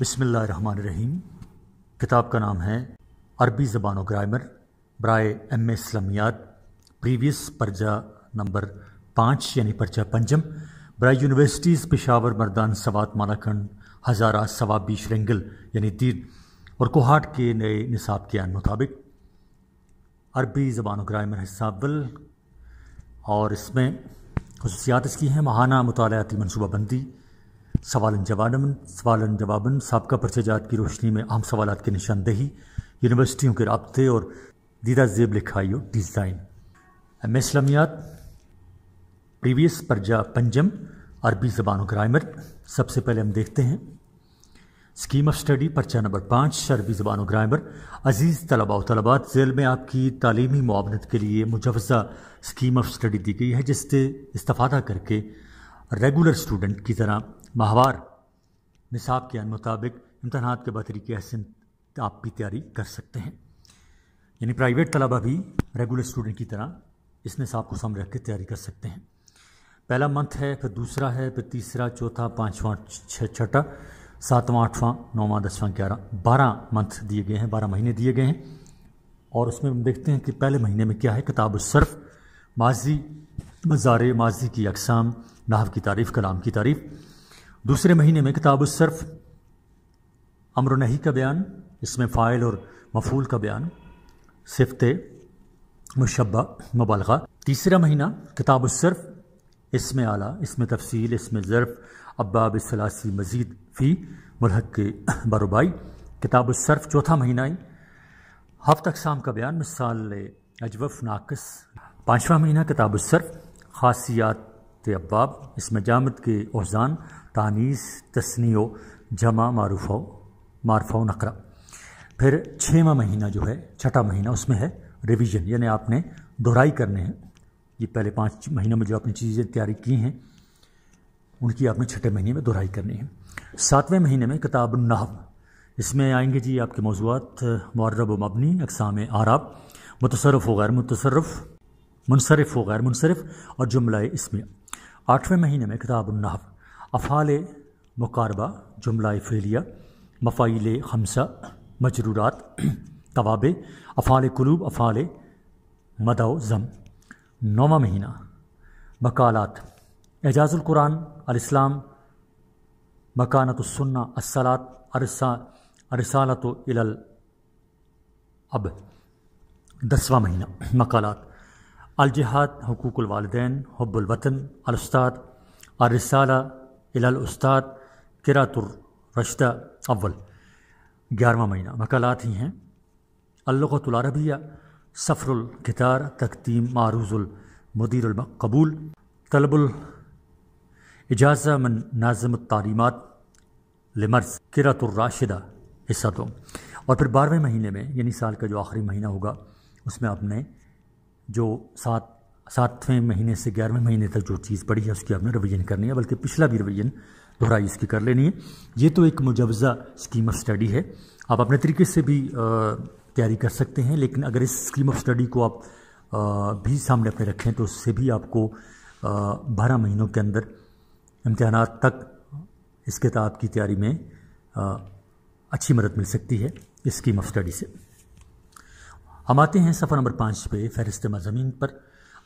रहीम किताब का नाम है अरबी ज़बान ग्रामर ब्राय एम इस्लामियात प्रीवियस पर्जा नंबर पाँच यानी परजा पंजम ब्राय यूनिवर्सिटीज़ पिशावर मर्दान सवात मालाखंड हज़ारा सवाबी श्रृंगल यानी दीद और कोहाट के नए निसाब के मुताबिक अरबी ज़बान ग्रामर हिस्सा और इसमें खसूसियात इसकी हैं महाना मतालती मनसूबाबंदी सवालन जवाबन सवालन जवाबन सबका जात की रोशनी में आम सवाल की निशानदेही यूनिवर्सिटियों के रबते और दीदा जेब लिखाई और डिज़ाइन एम इस्लामियात प्रीवियस परजा पंजम अरबी ज़बान ग्रामर सबसे पहले हम देखते हैं स्कीम ऑफ स्टडी पर्चा नंबर पाँच अरबी ज़बान ग्रामर अजीज़ तलबा तलबात जेल में आपकी तालीमी मुआवनत के लिए मुजवजा स्कीम ऑफ स्टडी दी गई है जिससे इस्ता करके रेगुलर स्टूडेंट की तरह माहवार निसाब के मुताबिक इम्तहान के बतरीके अहसन आप भी तैयारी कर सकते हैं यानी प्राइवेट तलबा भी रेगुलर स्टूडेंट की तरह इस निसाब को सामने रख के तैयारी कर सकते हैं पहला मंथ है फिर दूसरा है फिर तीसरा चौथा पाँचवा छः छठा सातवां आठवां नौवां दसवां ग्यारह बारह मंथ दिए गए हैं बारह महीने दिए गए हैं और उसमें हम देखते हैं कि पहले महीने में क्या है किताब सर्फ माजी मज़ारे माजी की अकसाम नाहव की तारीफ़ कलाम की तारीफ़ दूसरे महीने में किताब सिर्फ अमर का बयान इसमें फ़ाइल और मफूल का बयान सिफत मुशबा मुबालगा तीसरा महीना किताब सिर्फ इसमें आला इसमें तफसील इसमें ज़र्फ़ अब्बाब सलासी मजीद फ़ी मुलहक के बरबाई किताब सिर्फ चौथा महीना हफ्त अकसाम का बयान मिसाल अजवफ नाकस पाँचवा महीना किताब सिर्फ खासियात अब्बाब इसमें जामद के औजान तानीस तस्नीओ जमा मारूफाओ मारफाओ नकरा फिर छवा महीना जो है छठा महीना उसमें है रिवीजन यानी आपने दोहराई करने हैं ये पहले पाँच महीनों में जो आपने चीज़ें तैयारी की हैं उनकी आपने छठे महीने में दोहराई करनी है सातवें महीने में किताब नहव इसमें आएंगे जी आपके मौजूद मरब मबनी अकसाम आराब मतसरफ़ व गैर मुतसरफ़ मुनसरफ़ व गैर मुनसरफ़ और जुमला इसमें आठवें महीने में किताब नहव अफ़ाल मुकारबा जुमला फ़ेलिया मफ़ाइल हमसा मजरूरात तवाब अफ़ाल कलूब अफ़ाल मदाओ ज़म नौवा महीना मकालत इस्लाम मकानत सुन्ना असलात अरसा अरसालत इलल अब दसवा महीना मकालत अलजहाद हकूक़ुलवालदेन हब्बुलवतन अलस्ताद अरसाला इला उस्ताद किरातुर रशदा अव्वल ग्यारहवा महीना मकालत ही हैं अलगतरबिया सफ़रुल कितार तकदीम मारूजुल मदीरुल कबूल तलबुल इजाज़ा मन नाजम तालीमत लिमर्स किरातुर्राशिदा हिस्सा दो और फिर बारहवें महीने में यानी साल का जो आखिरी महीना होगा उसमें आपने जो सात सातवें महीने से ग्यारहवें महीने तक जो चीज़ पड़ी है उसकी आपने रिवीजन करनी है बल्कि पिछला भी रिवीजन दोहराई इसकी कर लेनी है ये तो एक मुजवज़ा स्कीम ऑफ स्टडी है आप अपने तरीके से भी तैयारी कर सकते हैं लेकिन अगर इस स्कीम ऑफ स्टडी को आप भी सामने अपने रखें तो उससे भी आपको बारह महीनों के अंदर इम्तहान तक इस किताब की तैयारी में अच्छी मदद मिल सकती है इस स्कीम ऑफ स्टडी से हम आते हैं सफ़र नंबर पाँच पे फहरिस्त मजमीन पर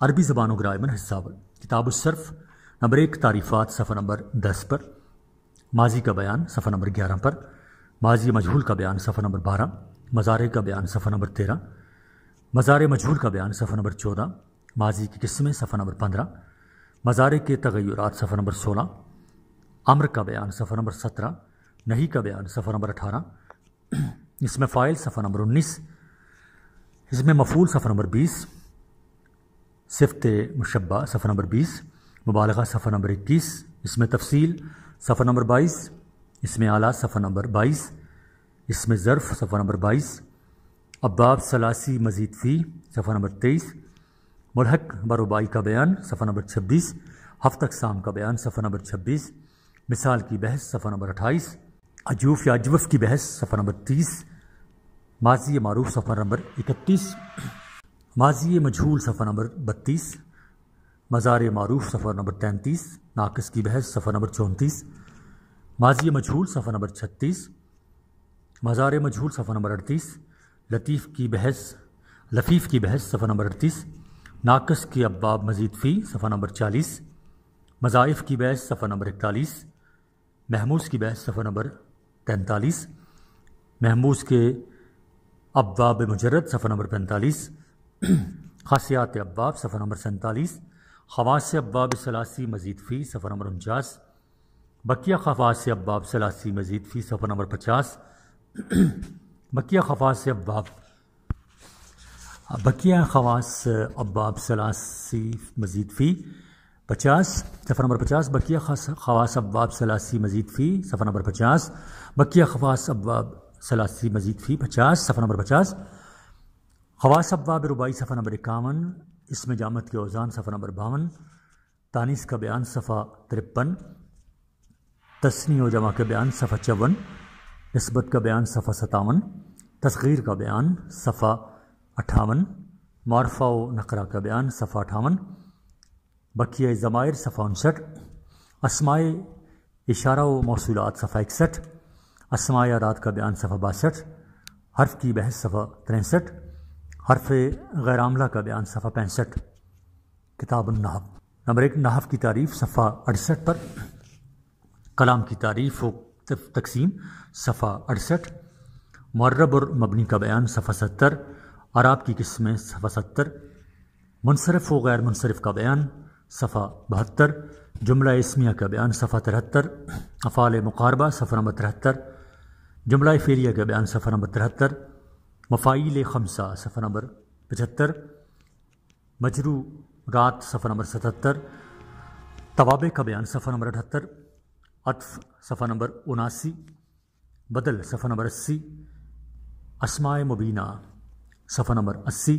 अरबी ज़बान ग्राय में हिस्सावर किताब नंबर एक तारीफ़ात सफ़ा नंबर दस पर माजी का बयान सफ़ा नंबर ग्यारह पर माजी मजहूल का बयान सफ़ा नंबर बारह मज़ारे का बयान सफ़ा नंबर तेरह मज़ार मजहूल का बयान सफ़ा नंबर चौदह माजी की किस्में सफ़ा नंबर पंद्रह मज़ारे के तगैरत सफ़ा नंबर सोलह अम्र का बयान सफ़ा नंबर सत्रह नहीं का बयान सफ़ा नंबर अठारह इसमें फ़ाइल सफ़ा नंबर उन्नीस इसमें मफूल सफ़ा नंबर बीस सिफ्त मुशबा सफर नंबर बीस मुबालगा सफर नंबर इक्कीस इसमें तफसील सफर नंबर बाईस इसमें आला सफर नंबर बाईस इसमें ज़र्फ़ सफर नंबर बाईस अब्बाब सलासी मजीद फ़ी सफर नंबर तेईस मरहक बरबाई का बयान सफर नंबर छब्बीस हफ्त अकसाम का बयान सफर नंबर छब्बीस मिसाल की बहस सफर नंबर अट्ठाईस अजूफ या अजवफ की बहस सफर नंबर तीस माजी मारूफ सफर नंबर इकतीस माजी मजहूल सफ़र नंबर बत्तीस मज़ार मरूफ सफ़र नंबर तैंतीस नाकस की बहस सफ़र नंबर चौंतीस माजी मजहूल सफ़र नंबर छत्तीस मज़ार मजहूल सफ़र नंबर अड़तीस लतीफ़ की बहस लफ़ीफ़ की बहस सफ़र नंबर अड़तीस नाकस के अबाब मजीद फ़ी सफ़र नंबर चालीस मज़ाइफ़ की बहस सफ़र नंबर इकतालीस महमूस की बहस सफ़र नंबर तैंतालीस महमूस के अबाब मुजरद सफ़र नंबर पैंतालीस खासियात अब्बाब सफ़र नंबर सैंतालीस खवास अब्बाब सलासी मजीद फ़ी सफ़र नंबर उनचास बकिया खवास अब्बाब सलासी मजीद फ़ी सफ़र नंबर पचास बकिया खवास अब्बाब बकिया खवास अब्बाब सलासी मजीद फ़ी पचास सफ़र नंबर पचास बकिया खवास अब्बाब सलासी मजीद फ़ी सफ़र नंबर पचास बकिया खवास अब्बाब सलासी मजीद फ़ी पचास सफ़र नंबर पचास हवा शब्बाब रुबाई सफ़ा नंबर इक्यावन इसमें जामत के औजान सफ़ा नंबर बावन तानिस का बयान सफ़ा तिरपन तस्नी और जमा के बयान सफ़ा चवन नस्बत का बयान सफ़ा सतावन तस्गीर का बयान सफ़ा अट्ठावन मारफा व नकरा का बयान सफ़ा अठावन बकिया ज़मायर सफ़ा उनसठ असमाय इशारा व मौसूलत सफ़ा इकसठ असमाय आदात का बयान सफ़ा बासठ हर्फ की बहस सफ़ा तिरसठ हरफ गैर आमला का बयान सफ़ा पैंसठ किताब नहब नंबर एक नहब की तारीफ़ सफ़ा अड़सठ पर कलाम की तारीफ़ व तकसीम सफ़ा अड़सठ मर्रब और मबनी का बयान सफ़ा सत्तर अराब की किस्में सफ़ा सत्तर मुनसरफ व गैर मुनसरफ का बयान सफ़ा बहत्तर जुमला इसमिया का बयान सफ़ा तिहत्तर अफ़ाल मुकारबा सफ़ा नंबर तिहत्तर जुमला फेरिया का बयान सफ़ा नंबर तिहत्तर मफ़ाइल खमसा सफ़र नंबर पचहत्तर मजरू रात सफ़र नंबर सतहत्तर तवाब का बयान सफ़र नंबर अठहत्तर अतफ सफ़र नंबर उनासी बदल सफ़र नंबर अस्सी असमाय मुबीना सफ़र नंबर अस्सी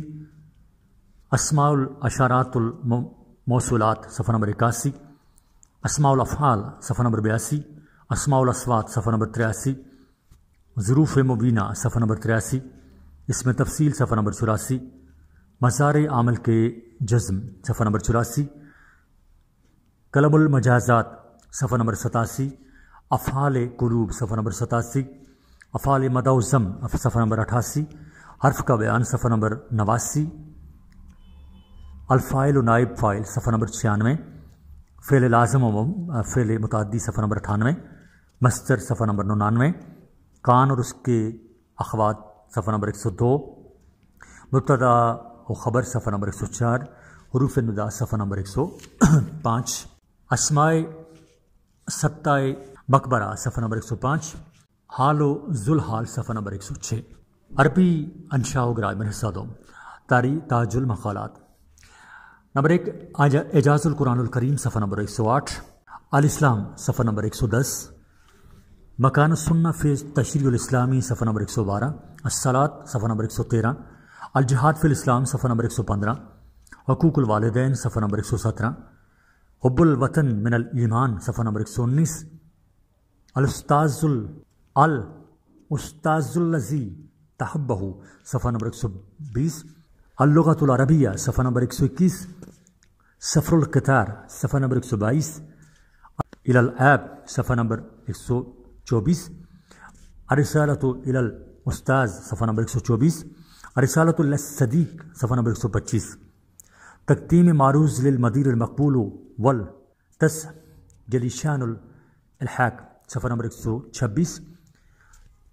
असमाउल अशारातुल मौसूलात सफ़र नंबर इक्यासी असमाउल अफ़ाल सफ़र नंबर बयासी असमाउल असवात सफ़र नंबर तिरासी ज़रूफ़ मुबीना सफ़र नंबर तिरासी इसमें तफसील सफ़र नंबर चौरासी मसार आमल के जज्म सफ़र नंबर चौरासी कलमुलमजाजात सफ़र नंबर सतासी अफ़ाल कलूब सफ़र नंबर सतासी अफ़ाल मदाउज़म सफ़र नंबर अठासी हर्फ का बयान सफ़र नंबर नवासी अलफ़ाइल नायब फ़ाइल सफ़र नंबर छियानवे फ़ेल लाजम फ़ेल मुतदी सफ़र नंबर अठानवे मस्तर सफ़र नंबर निन्यानवे कान और उसके अखवात सफ़र नंबर एक सौ दो मुबतदा व ख़बर सफ़र नंबर एक सौ चार हरूफ नदा सफ़र नंबर एक सौ पाँच असमाय सत्ता मकबरा सफ़र नंबर एक सौ पाँच हाल जुलहाल सफ़र नंबर एक सौ छः अरबी अनशा ग्रामीण तारी ताजुल मखालात नंबर एक एजाज़ुल कुरानुल करीम सफ़र नंबर एक सौ आठ अल इस्लाम सफ़र नंबर एक सौ दस मकान सुन्ना फिर तशरी इस्लामी सफ़ा नंबर एक सौ बारह असलात सफ़ा नंबर एक सौ तेरह अलजहाद फिल इस्लाम सफ़ा नंबर एक सौ पंद्रह हकूक़ वालदेन सफ़ा नंबर एक सौ सत्रह हब्बुल वतन मिनल ईमान सफ़ा नंबर एक सौ उन्नीस अलस्ताजुल अल उस्ताजुल्लजी तहबहू सफ़ा नंबर एक सौ बीस अलगतरबिया सफ़ा नंबर एक सौ इक्कीस सफ़रुल कतार सफ़ा नंबर एक सौ बाईस इलाल ऐब सफ़ा नंबर एक सौ 24 الرسالة إلى الأستاذ صفحة نمبر 124 الرسالة إلى الصديق صفحة نمبر 125 تقديم معروض للمدير المقبول والتس جليشان الحاك صفحة نمبر 126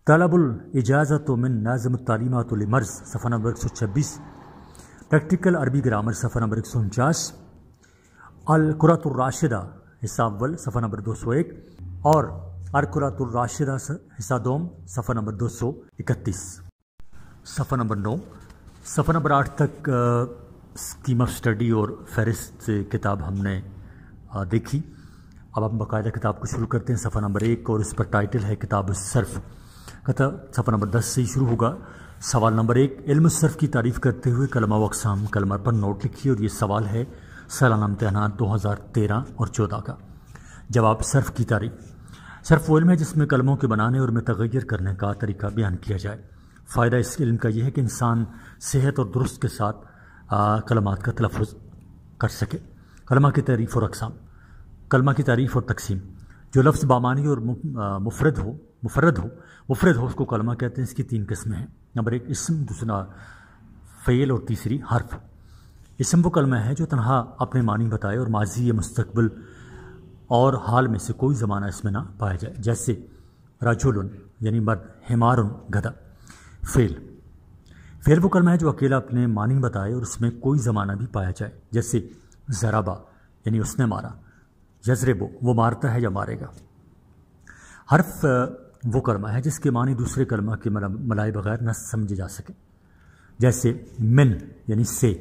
طلب الإجازة من نازم التعليمات لمرز صفحة نمبر 126 پریکٹیکل عربی گرامر صفحہ نمبر 149 القرۃ الراشدہ حساب اول صفحہ نمبر 201 اور अर्कुरातुल राशिरा हिसादोम सफर नंबर दो सौ इकतीस सफर नंबर नौ सफर नंबर आठ तक स्कीम ऑफ स्टडी और फहरिस्त किताब हमने देखी अब हम बाकायदा किताब को शुरू करते हैं सफर नंबर एक और इस पर टाइटल है किताब सर्फ कथा सफर नंबर दस से ही शुरू होगा सवाल नंबर एक इल्म सर्फ की तारीफ़ करते हुए कलमा वकसाम कलमा पर नोट लिखी और ये सवाल है सालाना इम्तहान दो हज़ार तेरह और चौदह का जवाब सर्फ की तारीफ़ सर्फ इल्म है जिसमें कलमों के बनाने और मतगैर करने का तरीका बयान किया जाए फ़ायदा इस इल्म का यह है कि इंसान सेहत और दुरुस्त के साथ कलमात का तलफ़ कर सके कलमा की तारीफ़ और अकसाम कलमा की तारीफ़ और तकसीम जो लफ्ज़ बामानी और मुफरद हो मुफरद हो मुफरद हो उसको कलमा कहते हैं इसकी तीन किस्में हैं नंबर एक इसम दूसरा फ़ेल और तीसरी हर्फ इसम वो कलमा है जो तनहा अपने मानी बताए और माजी या मुस्तबिल और हाल में से कोई ज़माना इसमें ना पाया जाए जैसे रजुलन यानी मर्द हिमारुन गधा फेल फेल वो कलमा है जो अकेला अपने मानी बताए और उसमें कोई ज़माना भी पाया जाए जैसे जराबा यानी उसने मारा जजरेबो वो मारता है या मारेगा हर्फ वो कलमा है जिसके मानी दूसरे कलमा के मलाई बगैर न समझे जा सके जैसे मिन यानी से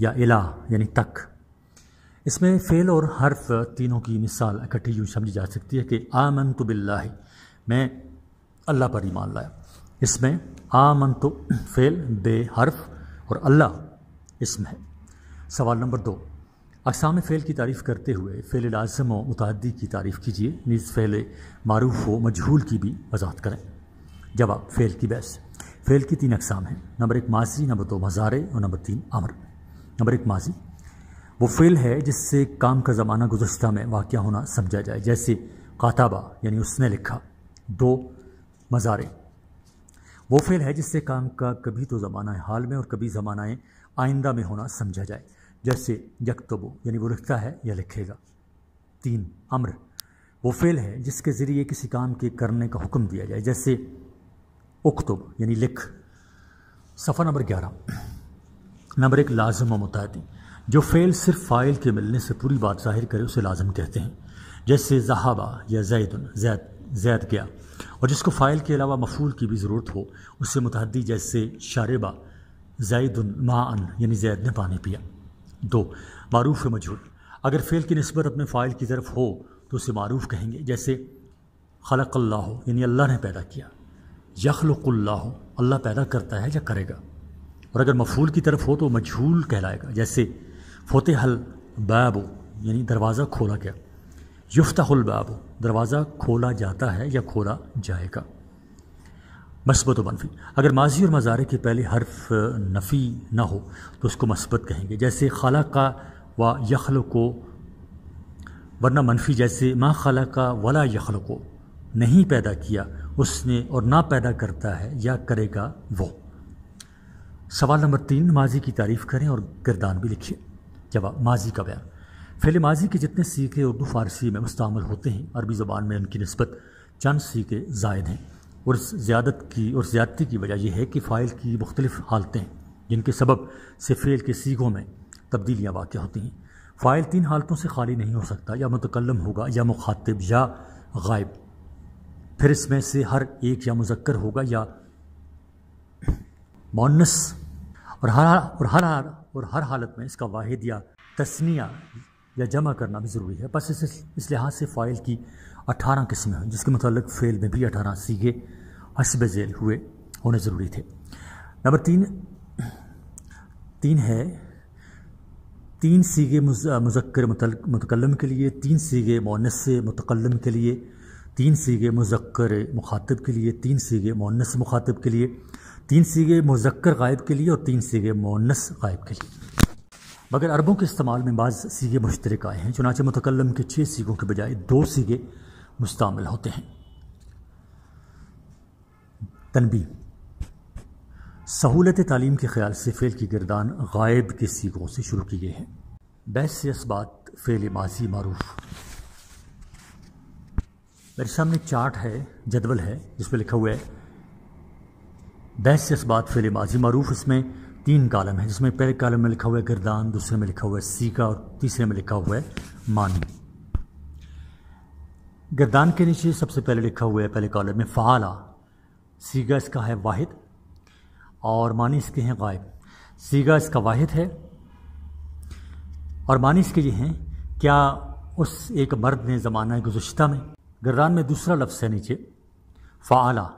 या इला यानी तक इसमें फ़ेल और हर्फ तीनों की मिसाल इकट्ठी यूँ समझी जा सकती है कि आमन तो बिल्ला मैं अल्लाह पर ईमान लाया इसमें आमन तो फ़ेल बे हर्फ और अल्लाह इसमें है सवाल नंबर दो अकसाम फ़ेल की तारीफ़ करते हुए फ़ेल लाजम व मुतदी की तारीफ़ कीजिए नीज़ फ़ेल मारूफ़ व मजहूल की भी वजात करें जवाब फ़ेल की बहस फ़ेल की तीन अकसाम हैं नंबर एक माजी नंबर दो मज़ारे और नंबर तीन अमर नंबर एक माजी वो फेल है जिससे काम का ज़माना गुजशत में वाक़ होना समझा जाए जैसे काताबा यानी उसने लिखा दो मज़ारे वो फेल है जिससे काम का कभी तो ज़माना हाल में और कभी ज़माना आइंदा में होना समझा जाए जैसे यकतबो यानी वो लिखता है या लिखेगा तीन अम्र वो फेल है जिसके ज़रिए किसी काम के करने का हुक्म दिया जाए जैसे उकतुब यानी लिख सफ़ा नंबर ग्यारह नंबर एक लाजम मुतादी जो फ़ेल सिर्फ फ़ाइल के मिलने से पूरी बात जाहिर करे उसे लाजम कहते हैं जैसे जहाबा या जैदन जैद जैद गया और जिसको फ़ाइल के अलावा मफूल की भी ज़रूरत हो उससे मुतहदी जैसे शारबा जैदन माअन यानी जैद ने पानी पिया दो मारूफ मजहूल अगर फ़ेल की नस्बत अपने फ़ाइल की तरफ हो तो उसे मारूफ कहेंगे जैसे खलक अल्लाह यानी अल्लाह ने पैदा किया हो अल्लाह पैदा करता है या करेगा और अगर मफूल की तरफ हो तो मजहूल कहलाएगा जैसे फोतेहल बैब यानी दरवाज़ा खोला गया युफ्ताहुल बैब दरवाज़ा खोला जाता है या खोला जाएगा मस्बत मनफी अगर माजी और मज़ारे के पहले हर्फ नफ़ी ना हो तो उसको मस्बत कहेंगे जैसे खला का व यखल को वरना मनफी जैसे माँ खला का वला यखल को नहीं पैदा किया उसने और ना पैदा करता है या करेगा वो सवाल नंबर तीन माजी की तारीफ़ करें और गर्दान भी लिखिए जवाब माजी का बयान फैले माजी के जितने सीखे उर्दू फारसी में मुस्तमल होते हैं अरबी ज़बान में उनकी नस्बत चंद सीखे जायद हैं और ज़्यादत की और ज़्यादती की वजह यह है कि फ़ाइल की मुख्तलिफ़ हालतें हैं जिनके सबब से फ़ेल के सीखों में तब्दीलियाँ वाक़ होती हैं फ़ाइल तीन हालतों से खाली नहीं हो सकता या मुतकलम होगा या मुखातिब या गायब फिर इसमें से हर एक या मुजक्र होगा या मोनस और हर और हर और हर हालत में इसका वाहिद या तस्निया या जमा करना भी ज़रूरी है बस इस इस लिहाज से फ़ाइल की अठारह किस्में हैं जिसके मतलब फ़ेल में भी अठारह सीगे हसब झेल हुए होने ज़रूरी थे नंबर तीन तीन है तीन सीगे मुजक्र मतकलम के लिए तीन सीगे मोनस मतकलम के लिए तीन सीगे मुजक्र मुखातब के लिए तीन सीगे मोनस मुखातब के लिए तीन सीगे मुजक्कर गायब के लिए और तीन सीगे मोनस गायब के लिए मगर अरबों के इस्तेमाल में बाज़ सीगे मुश्तरक आए हैं चुनाचे मतकलम के छः सीगों के बजाय दो सीगे मुस्तमिल होते हैं तनबी सहूलत तालीम के ख्याल से फ़ेल की गिरदान गायब के सीगों से शुरू की गई है बहस से इसबात फ़ेल माजी मरूफ मेरे सामने चार्ट है जदवल है जिसमें लिखा हुआ है बहस जज्बात फिल माजी मरूफ इसमें तीन कालम है जिसमें पहले कालम में लिखा हुआ है गर्दान दूसरे में लिखा हुआ है सीका और तीसरे में लिखा हुआ है मानी गिरदान के नीचे सबसे पहले लिखा हुआ है पहले कॉलम में फ़ाला सीगा इसका है वाहिद और मानी इसके हैं गायब सीगा इसका वाहिद है और मानी इसके ये हैं क्या उस एक मर्द ने ज़माना गुज्त में गर्दान में दूसरा लफ्ज़ है नीचे फ़ाला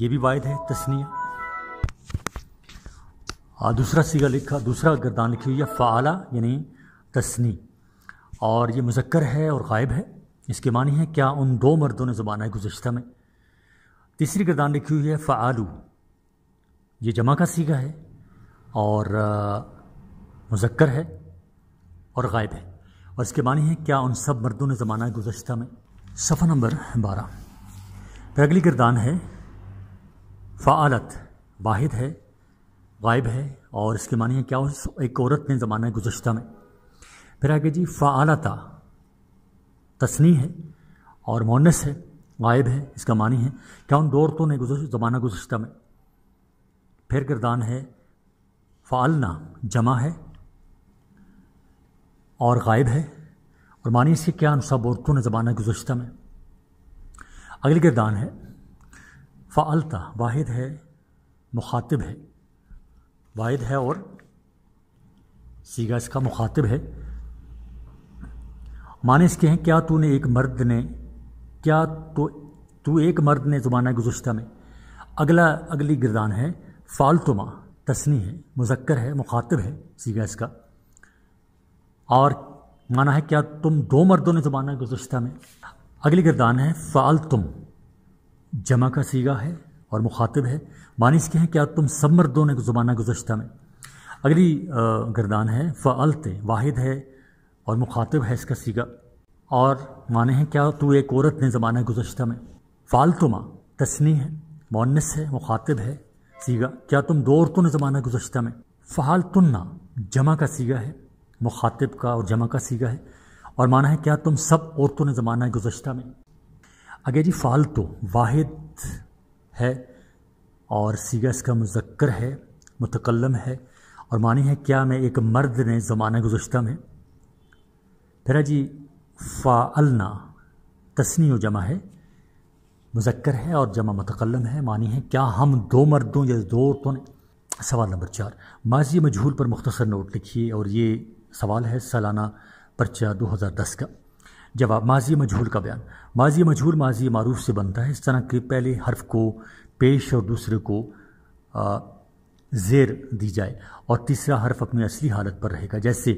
ये भी वायद है तस्निया और दूसरा सीगा लिखा दूसरा गर्दान लिखी हुई है फ़ाला यानी तस्नी और ये मुजक्र है और गायब है इसके मानी है क्या उन दो मर्दों ने ज़ुबान है गुजशत में तीसरी गर्दान लिखी हुई है फ़ालू ये जमा का सीगा है और मुजक्र है और गायब है और इसके मानी है क्या उन सब मर्दों ने ज़माना गुजशत में सफ़ा नंबर बारह फिर अगली गिरदान है फ़ालत वाहिद है गायब है और इसके मानिए क्या उस एक औरत ने ज़माना गुजशत में फिर आगे जी फ़ालता तस्नी है और मोनस है गायब है इसका मानी है क्या उन दो औरतों ने गुजर ज़माना गुजशत में फिर गिरदान है फ़ालना जमा है और गायब है और मानी इसके क्या उन सब औरतों ने ज़माना गुजशत में अगली गिरदान है फ़ालता वाहिद है मुखातिब है वाहिद है और सीगा इसका मुखातिब है माने इसके हैं क्या तूने एक मर्द ने क्या तो तू एक मर्द ने ज़ुबाना गुजशत में अगला अगली गिरदान है फालतुमा तस्नी है मुजक्कर है मुखातिब है सीगा इसका और माना है क्या तुम दो मर्दों ने ज़ुबाना गुज्त में अगली गिरदान है फालतुम जमा का सीगा है और मुखातिब है मानी इसके हैं क्या तुम सब मर्दों ने ज़ुबाना गुजशत में अगली गर्दान है फ़लत वाहिद है और मुखातिब है इसका सीगा और माने हैं क्या तू एक औरत ने ज़माना गुजशत में फालतुमा तस्नी है मोनस है मुखातिब है सीगा क्या तुम दो औरतों ने ज़माना गुजशत में फ़ालतुन्ना जमा का सीगा है मुखातिब का और जमा का सीगा है और माना है क्या तुम सब औरतों ने ज़माना गुजशत में आगे जी फालतू वाहिद है और सीगा इसका मुजक्र है मुतकलम है और मानी है क्या मैं एक मर्द ने ज़माना गुजशत में फिर जी फ़ालना तस्नी जमा है मुजक्र है और जमा मतकलम है मानी है क्या हम दो मर्दों या दो औरतों ने सवाल नंबर चार माजी मजहूल पर मुख्तसर नोट लिखिए और ये सवाल है सालाना पर्चा 2010 का जवाब माजी मजहूल का बयान माजी मजहूल माजी मारूफ से बनता है इस तरह के पहले हर्फ को पेश और दूसरे को जेर दी जाए और तीसरा हर्फ अपनी असली हालत पर रहेगा जैसे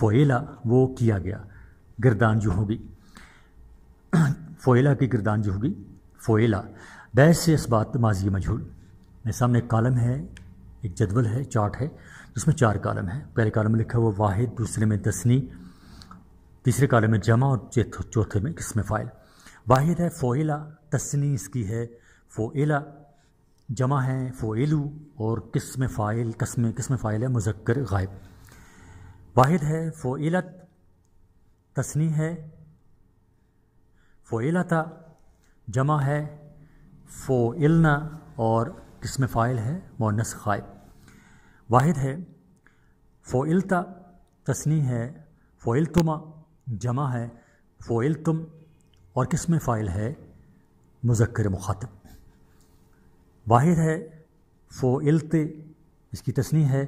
फ़ोएला वो किया गया गिरदान जो होगी फ़ोएला की गिरदान जो होगी फ़ोएला बहस से इस बात माजी मजहूल मेरे सामने एक कालम है एक जदवल है चार्ट है जिसमें चार कालम है पहले कालम में लिखा हुआ वाहिद दूसरे में दसनी तीसरे काले में जमा और चौथे में किस्म फ़ाइल वाहिद है फोएला तस्नी इसकी है फ़ोला जमा है फोएलू और किस्म फ़ाइल कस्म किस्म फ़ाइल है मुजक्र गायब वाहिद है फ़ोलत तस्नी है फोएला था जमा है फोएलना और किस्म फ़ाइल है मोनस गायब वाहिद है फोएलता तस्नी है फ़ोलतुमा जमा है फ़ोइल तुम और किस में फ़ाइल है मुजक्र मुखातब वाहिर है फ़ोइलत इसकी तस्नी है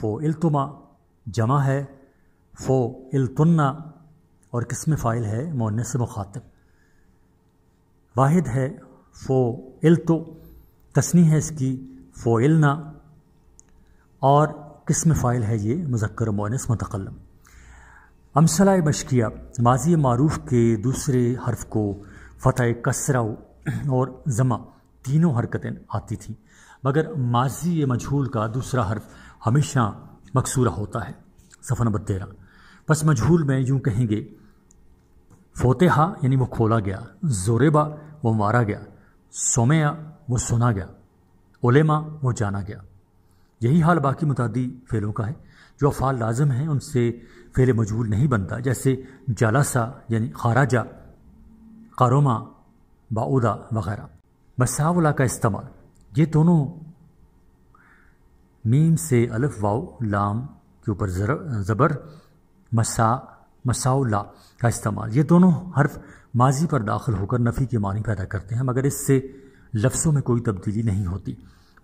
फ़ोइलतुमा जमा है फ़ोइलतुन्ना और किस में फ़ाइल है मोनस मुखातब वाहिद है फ़ोइलतु तो, तस्नी है इसकी फ़ोइलना और किस्म फ़ाइल है ये मुजक्र मोनस मतकलम अमसला बशकिया माजी मरूफ के दूसरे हर्फ को फतेह कसरा और जमा तीनों हरकतें आती थीं मगर माजी मजहूल का दूसरा हर्फ हमेशा मकसूरा होता है सफ़र नंबर तेरह बस मजहूल में यूँ कहेंगे फोतेहा यानी वो खोला गया जोरेबा वो मारा गया सोमया वो सुना गया ओलेमा वो जाना गया यही हाल बाकी मुतादी फ़ेलों का है जो अफ़ाल लाजम हैं उनसे फेर मजहूल नहीं बनता जैसे जलासा यानी खाराजा कारोमा बाउदा वगैरह बसावला का इस्तेमाल ये दोनों मीम से अलफ वाओ लाम के ऊपर ज़बर मसा मसाउला का इस्तेमाल ये दोनों हर्फ माजी पर दाखिल होकर नफ़ी के मानी पैदा करते हैं मगर इससे लफ्सों में कोई तब्दीली नहीं होती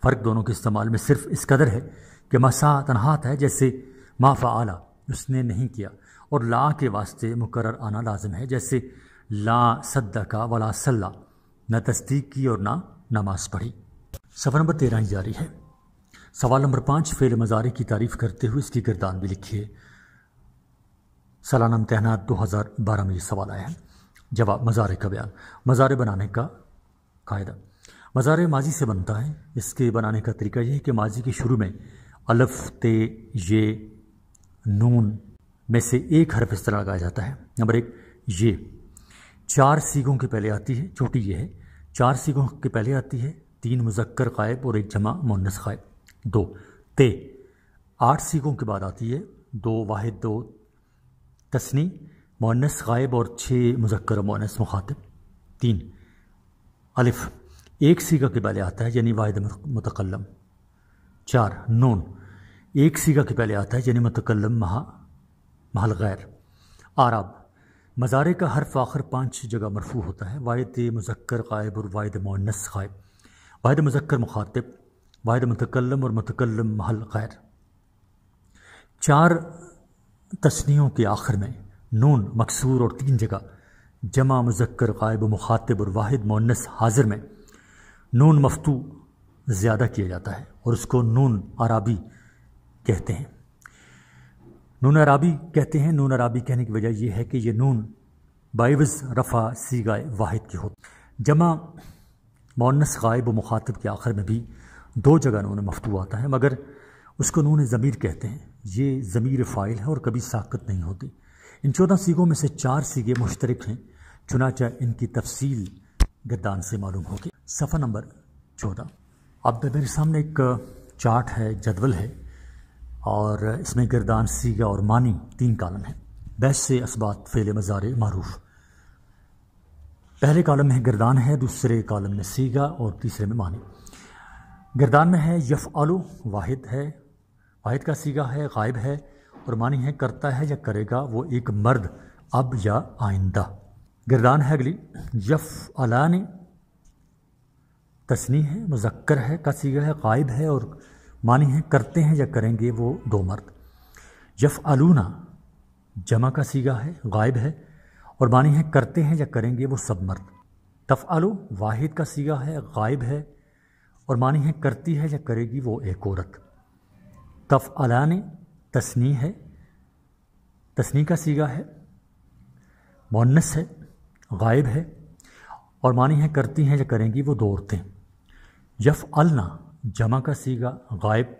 फ़र्क दोनों के इस्तेमाल में सिर्फ इस कदर है कि मसा तनहात है जैसे माफा आला उसने नहीं किया और ला के वास्ते मुकर आना लाजम है जैसे ला सद्दा का वला सल्ला न तस्दीक की और ना नमाज पढ़ी सफ़र नंबर तेरह ही जारी है सवाल नंबर पाँच फेल मज़ारे की तारीफ़ करते हुए इसकी किरदार भी लिखी है सालाना तहनात दो हज़ार बारह में ये सवाल आया है जवाब मज़ारे का बयान मज़ारे बनाने का कायदा मज़ारे माजी से बनता है इसके बनाने का तरीका यह है कि माजी के शुरू में अलफ ते ये नून में से एक हर्फ इस तरह लगाया जाता है नंबर एक ये चार सीगों के पहले आती है छोटी ये है चार सीगों के पहले आती है तीन मुजक्कर गायब और एक जमा मोनस गायब दो ते आठ सीगों के बाद आती है दो वाहिद दो तस्नी मोनस गायब और छः मुजक्कर मोनस मुखातिब तीन अलिफ एक सीगा के पहले आता है यानी वाहिद मतकलम चार नून एक सीगा के पहले आता है यानी मतकलम महा महल गैर आराब मज़ारे का हर फ़ाखर पाँच जगह मरफू होता है वायद मुजक्र गायब और वायद मोनस गायब वायद मुजक्र मुखातब वायद मतकलम और मतकलम महल गैर चार तस्नियों के आखिर में नून मकसूर और तीन जगह जमा मुजक्र गायब मुखातब और वाहिद मोनस हाजिर में नून मफतू ज़्यादा किया जाता है और उसको नून आराबी कहते हैं नून अराबी कहते हैं नून अराबी कहने की वजह यह है कि ये नून बाइवज़ रफ़ा सीगाए वाहिद की हो जमा मोनस गायब व मुखातब के आखिर में भी दो जगह नून मफतू आता है मगर उसको नून ज़मीर कहते हैं ये ज़मीर फ़ाइल है और कभी साकत नहीं होती इन चौदह सीगों में से चार सीगे मुश्तरक हैं चुनाचा इनकी तफसील गद्दान से मालूम होगी सफ़ा नंबर चौदह अब मेरे सामने एक चार्ट है जदवल है और इसमें गिरदान सीगा और मानी तीन कालम है बहस से इसबात फ़ेल मज़ार मरूफ पहले कालम में गिरदान है दूसरे कालम में सीगा और तीसरे में मानी गिरदान में है यफ़ आलो वाहिद है वाहिद का सीगा है गायब है और मानी है करता है या करेगा वो एक मर्द अब या आइंदा गिरदान है अगली यफ़ अलानी तस्नी है मुजक्कर है का सीगा है गायब है और माने हैं करते हैं या करेंगे वो दो मर्द यफ आलूना जमा का सीगा है गायब है और माने हैं करते हैं या करेंगे वो सब मर्द तफ आलू वाहिद का सीगा है गायब है और माने हैं करती है या करेगी वो एक औरत तफ अला तस्नी है तस्नी का सीगा है मोनस है गायब है और मानी है करती हैं या करेंगी वो दो औरतें यफ अलना जमा का सीगा गायब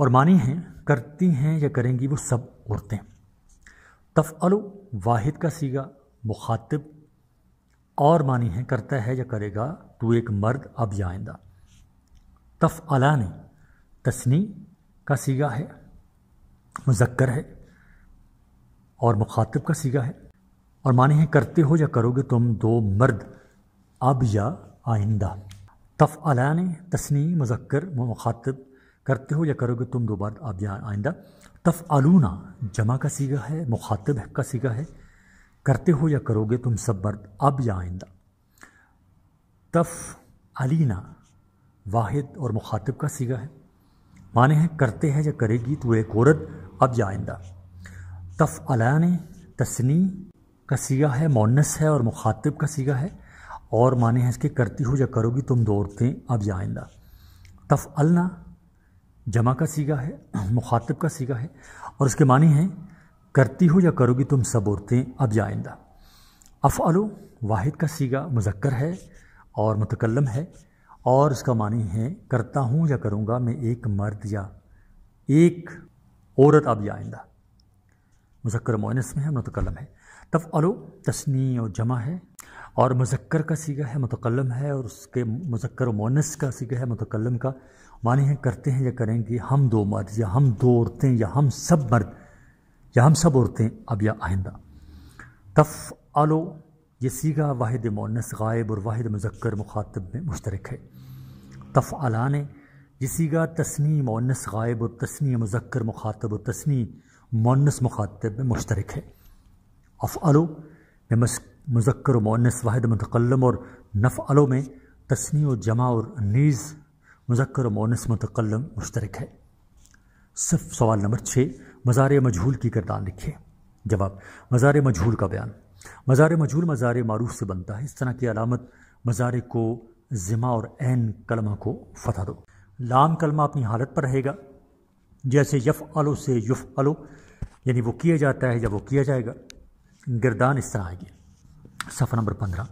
और मानी हैं करती हैं या करेंगी वो सब औरतें तफअलो वाहिद का सीगा मुखातिब और मानी है करता है या करेगा तू एक मर्द अब या आइंदा तफ़ अला ने तस्नी का सीगा है मुजक्कर है और मुखातिब का सीगा है और माने हैं करते हो या करोगे तुम दो मर्द अब या आइंदा तफ़लान तस्नी मुजक्र मुखातब करते हो या करोगे तुम दो बार आप यहाँ आइंदा तफ़ आलूना जमा का सीगा है मुखातब का सीगा है करते हो या करोगे तुम सब बर्द अब या आइंदा तफ़ अलीना वाहिद और मुखातब का सीगा है माने हैं करते हैं या करेगी तो एक औरत अब या आइंदा तफ़ अलान तस्नी का सीगा है मोनस है और मुखातब का सीगा है और माने हैं इसके करती हो या करोगी तुम दो औरतें अब आइंदा तफ अलना जमा का सीगा है मुखातब का सीगा है और उसके माने हैं करती हो या करोगी तुम सब औरतें अब आइंदा अफ़ अलो वाहिद का सीगा मुजक्कर है और मुतकलम है और उसका माने है करता हूँ या करूँगा मैं एक मर्द या एक औरत अब आइंदा मुजक्र मोनस में है मुतकलम है तफ़ अलो तस्नी और जमा है और मुजक्कर का सीगा है मतकलम है और उसके मुजक्कर मोनस का सीगा है मतकलम का माने हैं करते हैं या करेंगे हम दो मर्द या हम दो औरतें या हम सब मर्द या हम सब औरतें अब या आइंदा तफ़ आलो ये सीगा वाहिद मोनस गायब और वाहिद मुजक्कर मुखातब में मुश्तरक है तफ़ अलान ये सीगा तस्नी मोनस गायब और तस्नी मुजक्कर मुखातब और तस्नी मोनस मुखातब में मुश्तरक है अफ़ आलो में मुजक्र मोनस वाहिद मतकलम और अलो में तस्नी व जमा और नीज़ मुजक्र मोनस मतकलम मुश्तरक है सिर्फ सवाल नंबर छः मज़ार मजहूल की किरदार लिखिए जवाब मज़ार मजहूल का बयान मज़ार मजहूल मज़ार मारूफ से बनता है इस तरह की अलामत मजार को ज़िमा और एन कलमा को फतह दो लाम कलमा अपनी हालत पर रहेगा जैसे यफ़ अलो से युफ़ अलो यानी वो किया जाता है या वो किया जाएगा गिरदान इस तरह आएगी सफ़र नंबर पंद्रह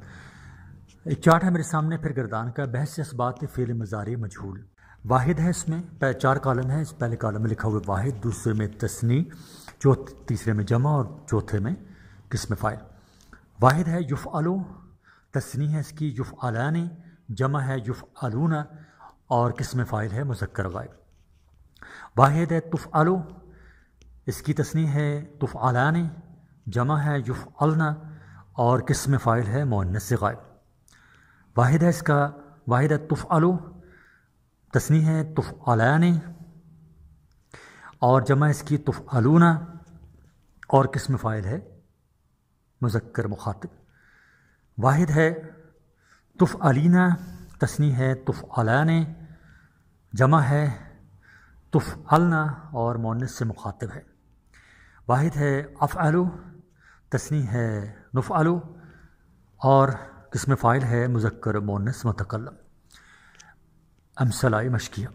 एक चार्ट है मेरे सामने फिर गर्दान का बहस इसबात फेल मजारी मजहूल वाहिद है इसमें चार कॉलम है इस पहले कॉलम में लिखा हुआ वाहिद दूसरे में तस्नी चौथ तीसरे में जमा और चौथे में किस्म फ़ाइल वाहिद है युफ़ आलो तस्नी है इसकी युफ़ आलानी जमा है युफ़ आलूना और किस्म फ़ाइल है मुजक्कर गायब वाहिद है तुफ़ आलो इसकी तस्नी है तुफ़ आलानी जमा है युफ़ अलना और में फ़ाइल है मोनस गायब वाहिद है इसका वाहिद है तुफ़ आलो तस्नी है तुफ़ तुफ़लानी और जमा इसकी तुफ़ आलूना और में फ़ाइल है मुजक्र मुखातब वाहिद है तुफ अलीना तस्नी है तुफ़ तुफ़लानी जमा है तुफ़ अलना और मोनस से मुखातब है वाहिद है अफ आलू तस्नी है नफ़ालो और किस्म फ़ाइल है मुजक्र मोनस मतकलम अमसलाई मशकिया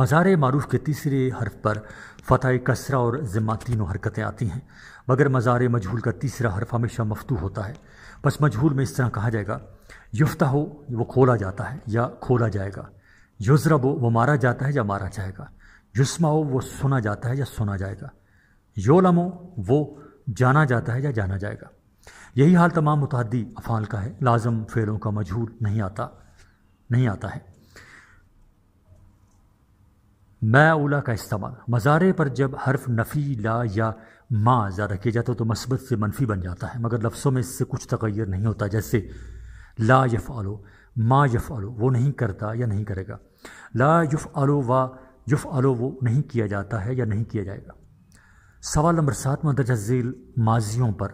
मज़ार मारूफ़ के तीसरे हरफ पर फ़तह कसरा और ज़िम्मा तीनों हरकतें आती हैं मगर मज़ार मजहूल का तीसरा हरफ हमेशा मफतू होता है बस मजहूल में इस तरह कहा जाएगा युफ्ता हो वो खोला जाता है या खोला जाएगा युजरब वो मारा जाता है या मारा जाएगा युस्मा हो वो सुना जाता है या सुना जाएगा योलम हो वो जाना जाता है या जाना जाएगा यही हाल तमाम मुतहदी अफ़ाल का है लाजम फ़ेलों का मजहूर नहीं आता नहीं आता है मैं ओला का इस्तेमाल मज़ारे पर जब हर्फ नफ़ी ला या माँ ज़्यादा किया जाता है तो मस्बत से मनफी बन जाता है मगर लफ्सों में इससे कुछ तगैर नहीं होता जैसे ला यफ़ आलो माँ यफ़ आलो वो नहीं करता या नहीं करेगा ला यफ़ आलो व यफ़ आलो वो नहीं किया जाता है या नहीं किया जाएगा सवाल नंबर सात में दर्जा झील माजियों पर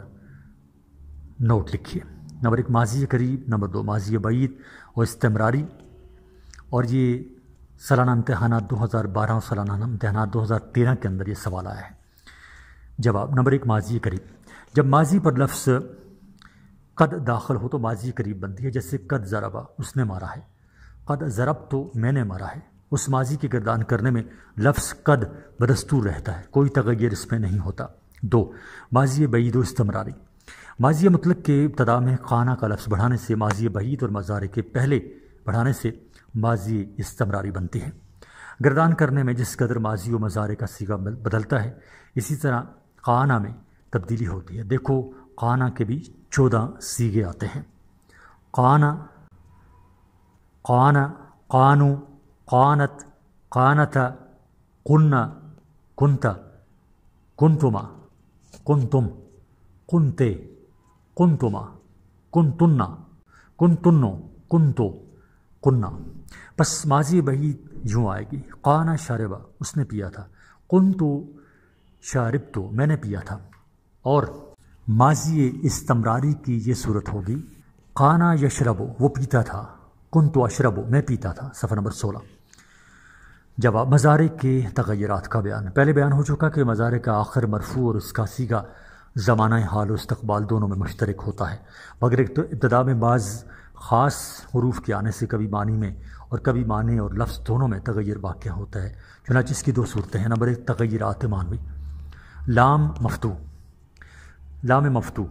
नोट लिखिए नंबर एक माजी करीब नंबर दो माजी बैद और इस्तेमरारी और ये सालाना इम्तहाना दो हज़ार बारह और सालाना इम्तहाना दो हज़ार तेरह के अंदर ये सवाल आया है जवाब नंबर एक माजी करीब जब माजी पर लफ्स कद दाखिल हो तो माजी करीब बनती है जैसे कद ज़रबा उसने मारा है कद ज़रब तो मैंने मारा है उस माजी की गिरदान करने में लफ्स कद बदस्तूर रहता है कोई तगैर इसमें नहीं होता दो माजी बईद व इस्तमरारी माजी मतलब के इब्तदा में खाना का लफ्ज़ बढ़ाने से माजी बईद और मज़ारे के पहले बढ़ाने से माजी इस्तमरारी बनती है गिरदान करने में जिस कदर माजी व मज़ारे का सीगा बदलता है इसी तरह खाना में तब्दीली होती है देखो खाना के भी चौदह सीगे आते हैं खाना खाना कानू قانت قانت قن كنت كنتما كنتم كنت كنتما كنتن كنتن كنت كنا बस माजी बही यूँ आएगी काना शारबा उसने पिया था कन तो शारिब तो मैंने पिया था और माजी इस्तमरारी की ये सूरत होगी काना यशरबो वो पीता था कन तो अशरबो मैं पीता था सफ़र नंबर सोलह जवाब मज़ारे के तगैरत का बयान पहले बयान हो चुका कि मज़ारे का आखिर मरफू और उसका सीगा ज़माना हाल और इस्तबाल दोनों में मुश्तरक होता है मगर एक तो इब्तदा में बाज़ ख़ास हरूफ के आने से कभी मानी में और कभी माने और लफ्ज़ दोनों में तगैर वाक़ होता है चुनाच इसकी दो सूरतें हैं नंबर एक तगैरत मानवी लाम मफतू लाम मफतू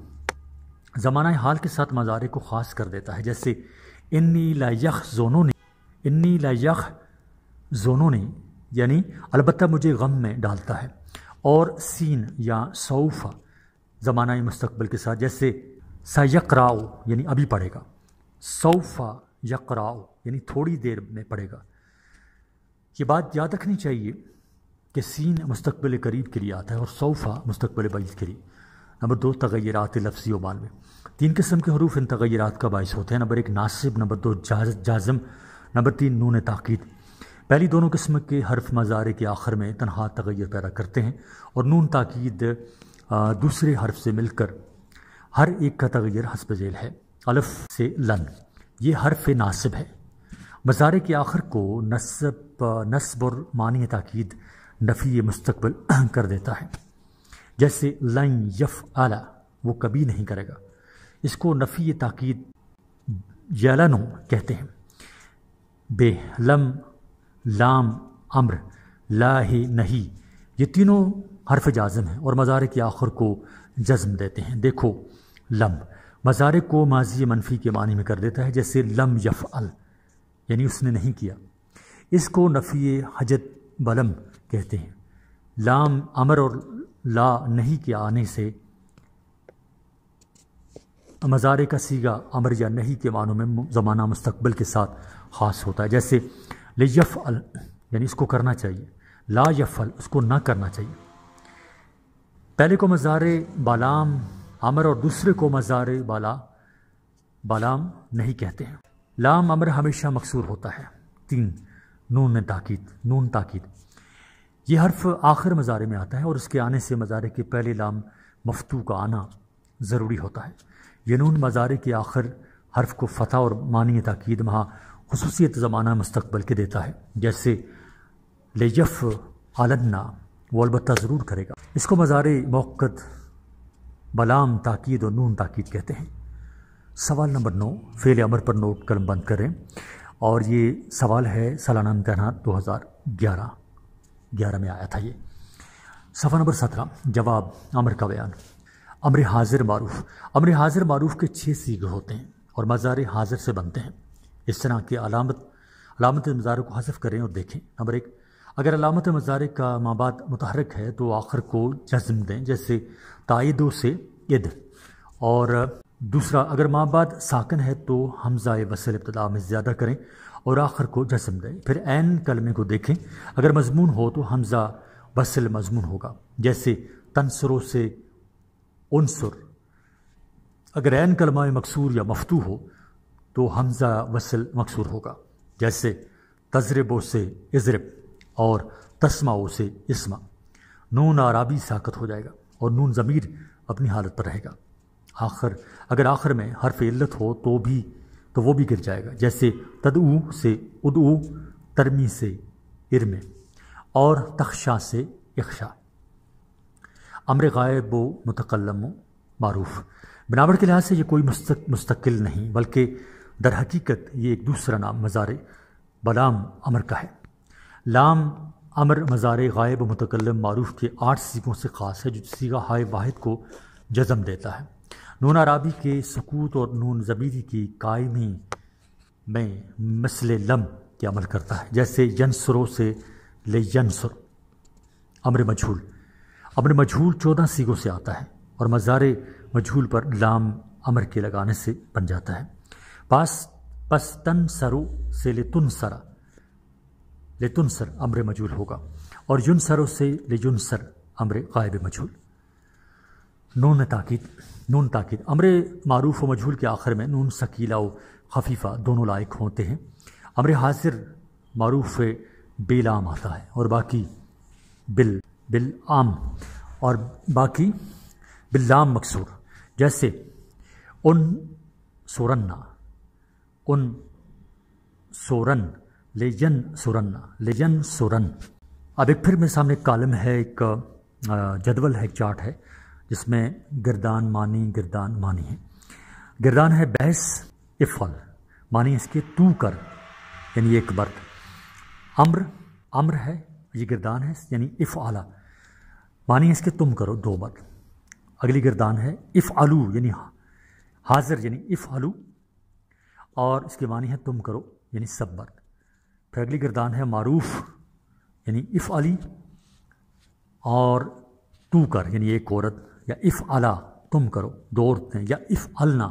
ज़माना हाल के साथ मज़ारे को ख़ास कर देता है जैसे इन्नी ला जोनों ने इन्नी ला जोनों ने यानी अलबत् मुझे गम में डालता है और सीन या सऊफ़ा ज़माना मुस्तबल के साथ जैसे सयकराओ यानी अभी पढ़ेगा सऊफ़ा यकराओ यानी थोड़ी देर में पढ़ेगा ये बात याद रखनी चाहिए कि सीन मुस्तबिल करीब के लिए आता है और सौफ़ा मुस्तबिल बैद के लिए नंबर दो तगैरात लफ्जी व में तीन किस्म के हरूफ इन तगैरत का बायस होते हैं नंबर एक नासिब नंबर दो जाज, जाजम नंबर तीन नून ताक़द पहली दोनों किस्म के हर्फ मज़ारे के आखिर में तनहा तगैर पैदा करते हैं और नून ताकीद दूसरे हर्फ से मिलकर हर एक का तगैर हसब झेल है अलफ़ से लन ये हर्फ नासब है मज़ारे के आखिर को नस्ब नस्ब और मानी ताकीद नफ़ी मुस्तबल कर देता है जैसे लन यफ़ आला वो कभी नहीं करेगा इसको नफ़ी ताकीद यलन कहते हैं बे लम लाम अम्र ला ही नहीं ये तीनों हरफ जाजम हैं और मज़ार के आखिर को जज्म देते हैं देखो लम मज़ार को माजी मनफी के मानी में कर देता है जैसे लम यफ़ अल यानी उसने नहीं किया इसको नफ़ी हजत बलम कहते हैं लाम अमर और ला नहीं के आने से मज़ार का सीगा अमर या नहीं के मानों में ज़माना मुस्तकबल के साथ खास होता है जैसे ले यफ़ अल यानी इसको करना चाहिए ला यफ़ल उसको ना करना चाहिए पहले को मज़ार बालाम अमर और दूसरे को मज़ार बाला बालाम नहीं कहते हैं लाम अमर हमेशा मकसूर होता है तीन नून ने ताकीद नून ताकीद ये हर्फ आखिर मज़ारे में आता है और उसके आने से मज़ारे के पहले लाम मफतू का आना ज़रूरी होता है ये नून मज़ारे के आखिर हर्फ को फ़तह और मानी ताकीद महा खसूसियत ज़माना मुस्तबल के देता है जैसे लेजफ आलन्ना वो अलबत् ज़रूर करेगा इसको मज़ार मौक़त बलाम ताक़द और नून ताकीद कहते हैं सवाल नंबर नौ फेल अमर पर नोट कलम बंद करें और ये सवाल है सालाना इम्तहान दो हज़ार ग्यारह ग्यारह में आया था ये सफ़ा नंबर सत्रह जवाब अमर का बयान अमर हाजिर मारूफ अमर हाजिर मारूफ के छः सीगे होते हैं और मज़ार हाजिर से बनते हैं इस तरह की अलामत अलामत मज़ार को हसफ करें और देखें नंबर एक अगर अलामत मज़ार का माबाद मुतहरक है तो आखिर को जज्म दें जैसे तायदों से इद और दूसरा अगर बाद साकन है तो हमज़ा वसल इब्तदा में ज़्यादा करें और आखिर को जज्म दें फिर एन कलमे को देखें अगर मजमून हो तो हमज़ा वसल मजमून होगा जैसे तनसरों से उनसर अगर एन कलमा मकसूर या मफतू हो तो हमज़ा वसल मकसूर होगा जैसे तजरब से इजरब और तस्मा से इसमा नून आराबी साकत हो जाएगा और नून ज़मीर अपनी हालत पर रहेगा आखिर अगर आखिर में हरफ इल्लत हो तो भी तो वो भी गिर जाएगा जैसे तदऊ से उदऊ तरमी से इरमे और तख्शा से इख्शा अमर गायब व मतकलम मारूफ बनावट के लिहाज से ये कोई मुस्तक मुस्तकिल नहीं बल्कि दर हकीकत ये एक दूसरा नाम मज़ार बलाम अमर का है लाम अमर मज़ार गायब मतकलम मारूफ के आठ सीखों से ख़ास है जो सीगा हाय वाहिद को जज़म देता है नून आराबी के सकूत और नून जबीरी की कायमी में मसल लम के अमल करता है जैसे यनसरों से ले यनसर अमर मझूल अमर मझूल चौदह सीगों से आता है और मज़ार मझूल पर लाम अमर के लगाने से बन जाता है पास पस्तन सरु से लेतुन सरा लेतुन सर अम्र मजूल होगा और युन सरो से जुन सर अम्र गायब मजूल नून ताकिद नून ताकिद अम्र मारूफ व मजहूल के आखिर में नून सकीला व खफीफा दोनों लायक होते हैं अम्र हाजिर मारूफ बेलाम आता है और बाकी बिल बिल आम और बाकी बिल्लाम मकसूर जैसे उन सोरन्ना उन सोरन लेजन सुरन लेजन सुरन अब एक फिर मेरे सामने कालम है एक जदवल है एक चार्ट है जिसमें गिरदान मानी गिरदान मानी है गिरदान है बहस इफ़ल मानी इसके तू कर यानी एक बर्थ अम्र अम्र है ये गिरदान है यानी इफ़ आला मानी इसके तुम करो दो बार अगली गिरदान है इफ़ आलू यानी हाजिर यानी इफ़ आलू और इसके मानी है तुम करो यानी सब्बर फिर अगली गिरदान है मारूफ यानी इफ़ अली और तू कर यानी एक औरत या इफ़ अला तुम करो दो औरतें या इफ़ अलना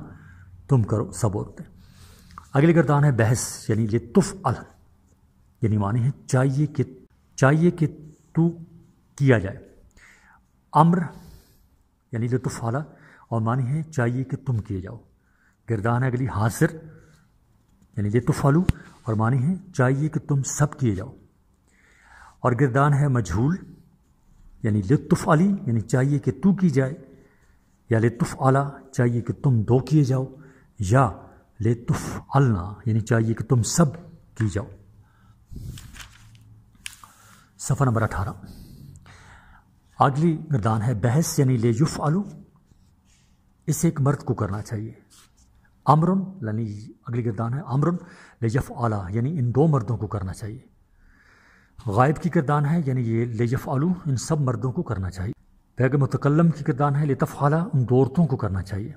तुम करो सब औरतें अगली गिरदान है बहस यानी ये तुफ़ अल यानी मानी है चाहिए कि चाहिए कि तू किया जाए अम्र यानी अला और मानी है चाहिए कि तुम किए जाओ गिरदान है अगली हाजिर यानी ये टू फॉलो और मानी है चाहिए कि तुम सब किए जाओ और गिरदान है मजहूल यानी लुत्फ़ अली यानी चाहिए कि तू की जाए या लुत्फ़ आला चाहिए कि तुम दो किए जाओ या लुत्फ़ अलना यानी चाहिए कि तुम सब की जाओ सफ़ा नंबर अठारह अगली गिरदान है बहस यानी ले युफ़ आलू इसे एक मर्द को करना चाहिए अमरुन यानी अगली किरदार है अमरुन लेजफ आला यानी इन दो मर्दों को करना चाहिए गायब की किरदान है यानी ये लेजफ आलू इन सब मर्दों को करना चाहिए अगर मतकलम की किरदान है लेतफ़ आला उन दो औरतों को करना चाहिए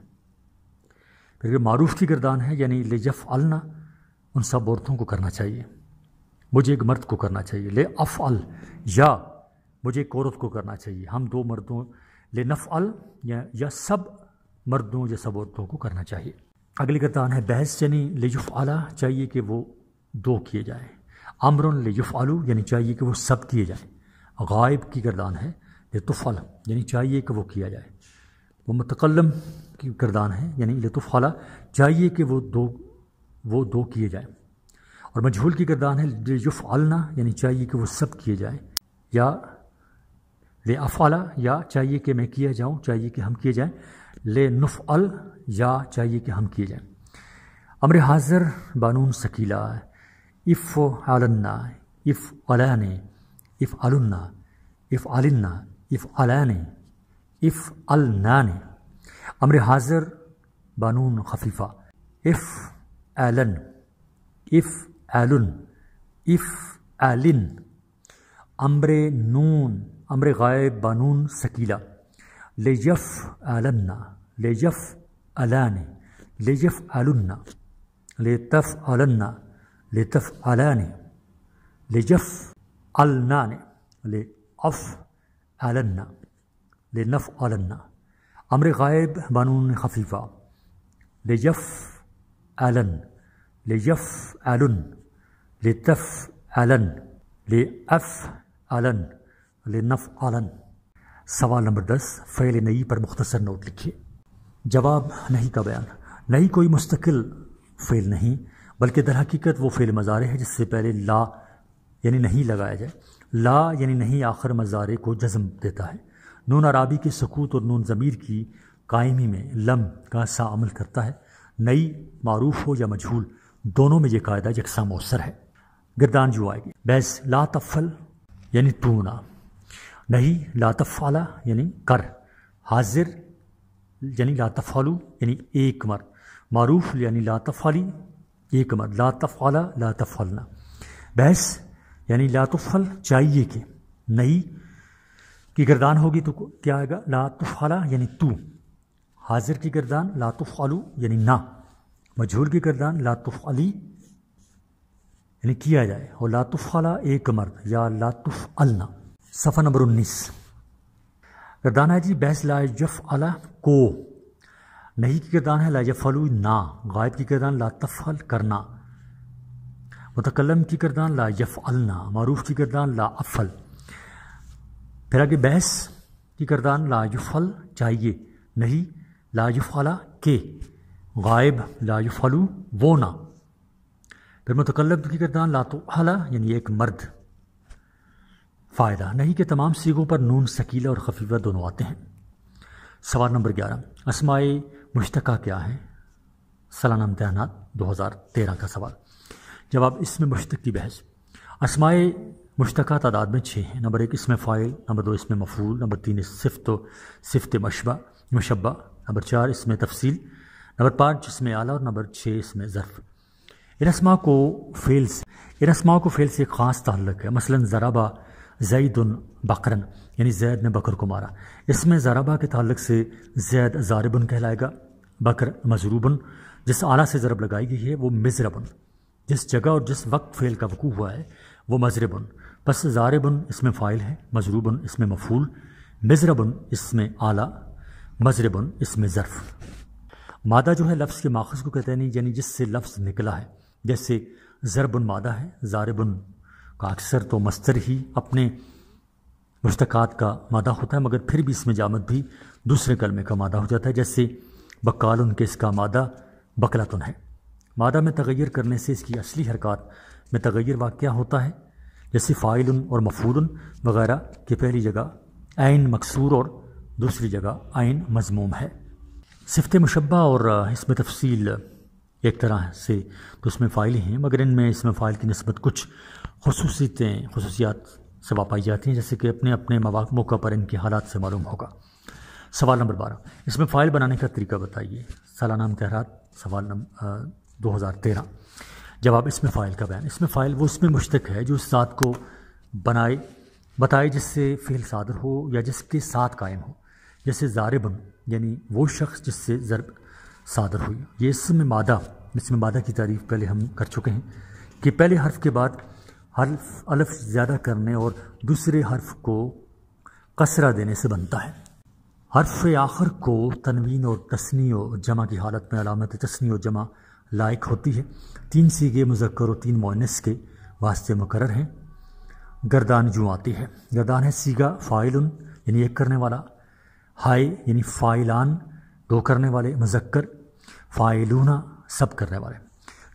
फिर मारूफ की किरदान है यानी लेजफ अलना उन सब औरतों को करना चाहिए मुझे एक मर्द को करना चाहिए ले अफ़ अल या मुझे एक औरत को करना चाहिए हम दो मर्दों ले नफ़ अल या, या सब मर्दों या सब औरतों को करना चाहिए अगली कतान है बहस यानी लजुफ आला चाहिए कि वो दो किए जाएँ अमरन लजुफ आलू यानी चाहिए कि वो सब किए जाएँ गायब की गर्दान है लतुफ़ल यानी चाहिए कि वो किया जाए वो मतकलम की करदान है यानी आला चाहिए कि वो दो वो दो किए जाएँ और मजहूल की करदान है लजुफ आलना यानी चाहिए कि वो सब किए जाएँ या ले आला या चाहिए कि मैं किया जाऊँ चाहिए कि हम किए जाएँ ले नुफ़ अल या चाहिए कि हम किए जाएँ अमर हाजिर बानून सकीला इफ़ आलन्ना इफ़ अलान इफ़ अलन्ना इफ़ अलन्ना इफ़ अलान इफ़ अलनान अमर हाजिर बानून खफीफ़ा इफ़ एलन इफ़ एलन इफ़ एलिन अमर नून अमर गायब बानून सकीला آلنا آلنا لتف آلاني لجف آلناني لأف آلنا لنف آلنا أمر غائب بنون خفيفة آلن آلن آلن لأف آلن لنف آلن. सवाल नंबर दस फ़ैल नई पर मुख्तसर नोट लिखिए जवाब नहीं का बयान नहीं कोई मुस्तकिल फ़ेल नहीं बल्कि दर हकीकत वो फ़ेल मज़ारे है जिससे पहले ला यानी नहीं लगाया जाए ला यानी नहीं आखिर मज़ारे को जज्म देता है नून अराबी के सकूत और नून ज़मीर की कायमी में लम का सा अमल करता है नई मरूफ़ हो या मजहूल दोनों में ये कायदा यकसा मौसर है गिरदान जो आएगी बैस ला तफल यानी तू ना नहीं लातफ़ाला यानी कर हाजिर यानी लातफ़ालू यानी एक मर मरूफ यानी लातफ़ाली एक मर लातफ़ाला लातफ़ालना बहस यानी लातफ़ल चाहिए कि नहीं की गर्दान होगी तो क्या आएगा लातफ़ाला यानी तू हाजिर की गर्दान लातफ़ालू यानी ना मजहूर की गर्दान अली यानी किया जाए और लातफ़ाला एक मर्द या लातफ अलना सफ़ा नंबर उन्नीस गर्दाना जी बहस लाजफ अला को नहीं की गर्दान है लाजफलू ना गायब की गर्दान लातफ़ल करना मतकलम की गर्दान लाजफ अलना मरूफ की गर्दान ला अफल फिर आगे बहस की गर्दान लाजफल चाहिए नहीं अला के गायब लाजफलू वो ना फिर मतकलम की गर्दान तो अला यानी एक मर्द फ़ायदा नहीं के तमाम सीगों पर नून सकीला और खफीफा दोनों आते हैं सवाल नंबर ग्यारह असमाय मुश्तका क्या है सालाना हज़ार तेरह का सवाल जवाब इसमें मुश्तक की बहस असमाय मुश्तक तादाद में छः हैं नंबर एक इसमें फ़ाइल नंबर दो इसमें मफूल नंबर तीन सिफ्त सिफ्त मशबा मुशबा नंबर चार इसमें तफसील नंबर पाँच इसमें आला और नंबर छः इसमें ज़र्फ़ इन को फेल से इन को फेल से ख़ास ताल्लक है मसलन ज़राबा जईद बकरन यानी जैद ने बकर को मारा इसमें ज़राबा के तल्ल से जैद ज़ारबन कहलाएगा बकर मजरूबन जिस आला से ज़रब लगाई गई है वो मजरबन जिस जगह और जिस वक्त फेल का वकू हुआ है वो मजरबन बस ज़ारबन इसमें फ़ाइल है मजरूबन इसमें मफूल मजरबन इसमें आला मजरबन इसमें ज़र्फ मादा जो है लफ्ज़ के माखज़ को कहते हैं यानी जिससे लफ्ज़ निकला है जैसे ज़रबन मादा है ज़ारबन का अक्सर तो मस्तर ही अपने मुश्तक़ात का मादा होता है मगर फिर भी इसमें जामत भी दूसरे कलमे का मादा हो जाता है जैसे बकाल उनके इसका मादा बकलातन है मादा में तगैर करने से इसकी असली हरकत में तगैर वाक़ होता है जैसे फ़ाइल और मफूल वगैरह की पहली जगह आयन मकसूर और दूसरी जगह आयन मजमूम है सिफत मुशबा और इसमें तफसील एक तरह से तो उसमें फ़ाइलें हैं मगर इनमें इसमें फ़ाइल की नस्बत कुछ खसूसियतें खसूसियात से वापाई जाती हैं जैसे कि अपने अपने मौका पर इनके हालात से मालूम होगा सवाल नंबर बारह इसमें फ़ाइल बनाने का तरीका बताइए सालाना तहरात सवाल नंबर दो हज़ार तेरह जवाब इसमें फ़ाइल का बयान इसमें फ़ाइल वो इसमें मुश्तक है जो उस साथ को बनाए बताए जिससे फ़ेल सादर हो या जिसके साथ कायम हो जैसे ज़ारबन यानी वो शख्स जिससे ज़रब सादर हुई ये इसम मादा इसम मादा की तारीफ पहले हम कर चुके हैं कि पहले हर्फ के बाद हर्फ अलफ ज़्यादा करने और दूसरे हर्फ को कसरा देने से बनता है हर्फ आखिर को तनवीन और तस्नी और जमा की हालत में अलामत तस्नी और जमा लायक होती है तीन सीगे मुजक्कर और तीन मोनस के वास्ते मुकर हैं गर्दान जो आती है गर्दान है सीगा फ़ाइल यानी एक करने वाला हाय यानी फ़ाइलान दो करने वाले मुजक्कर फ़ाइलूना सब करने वाले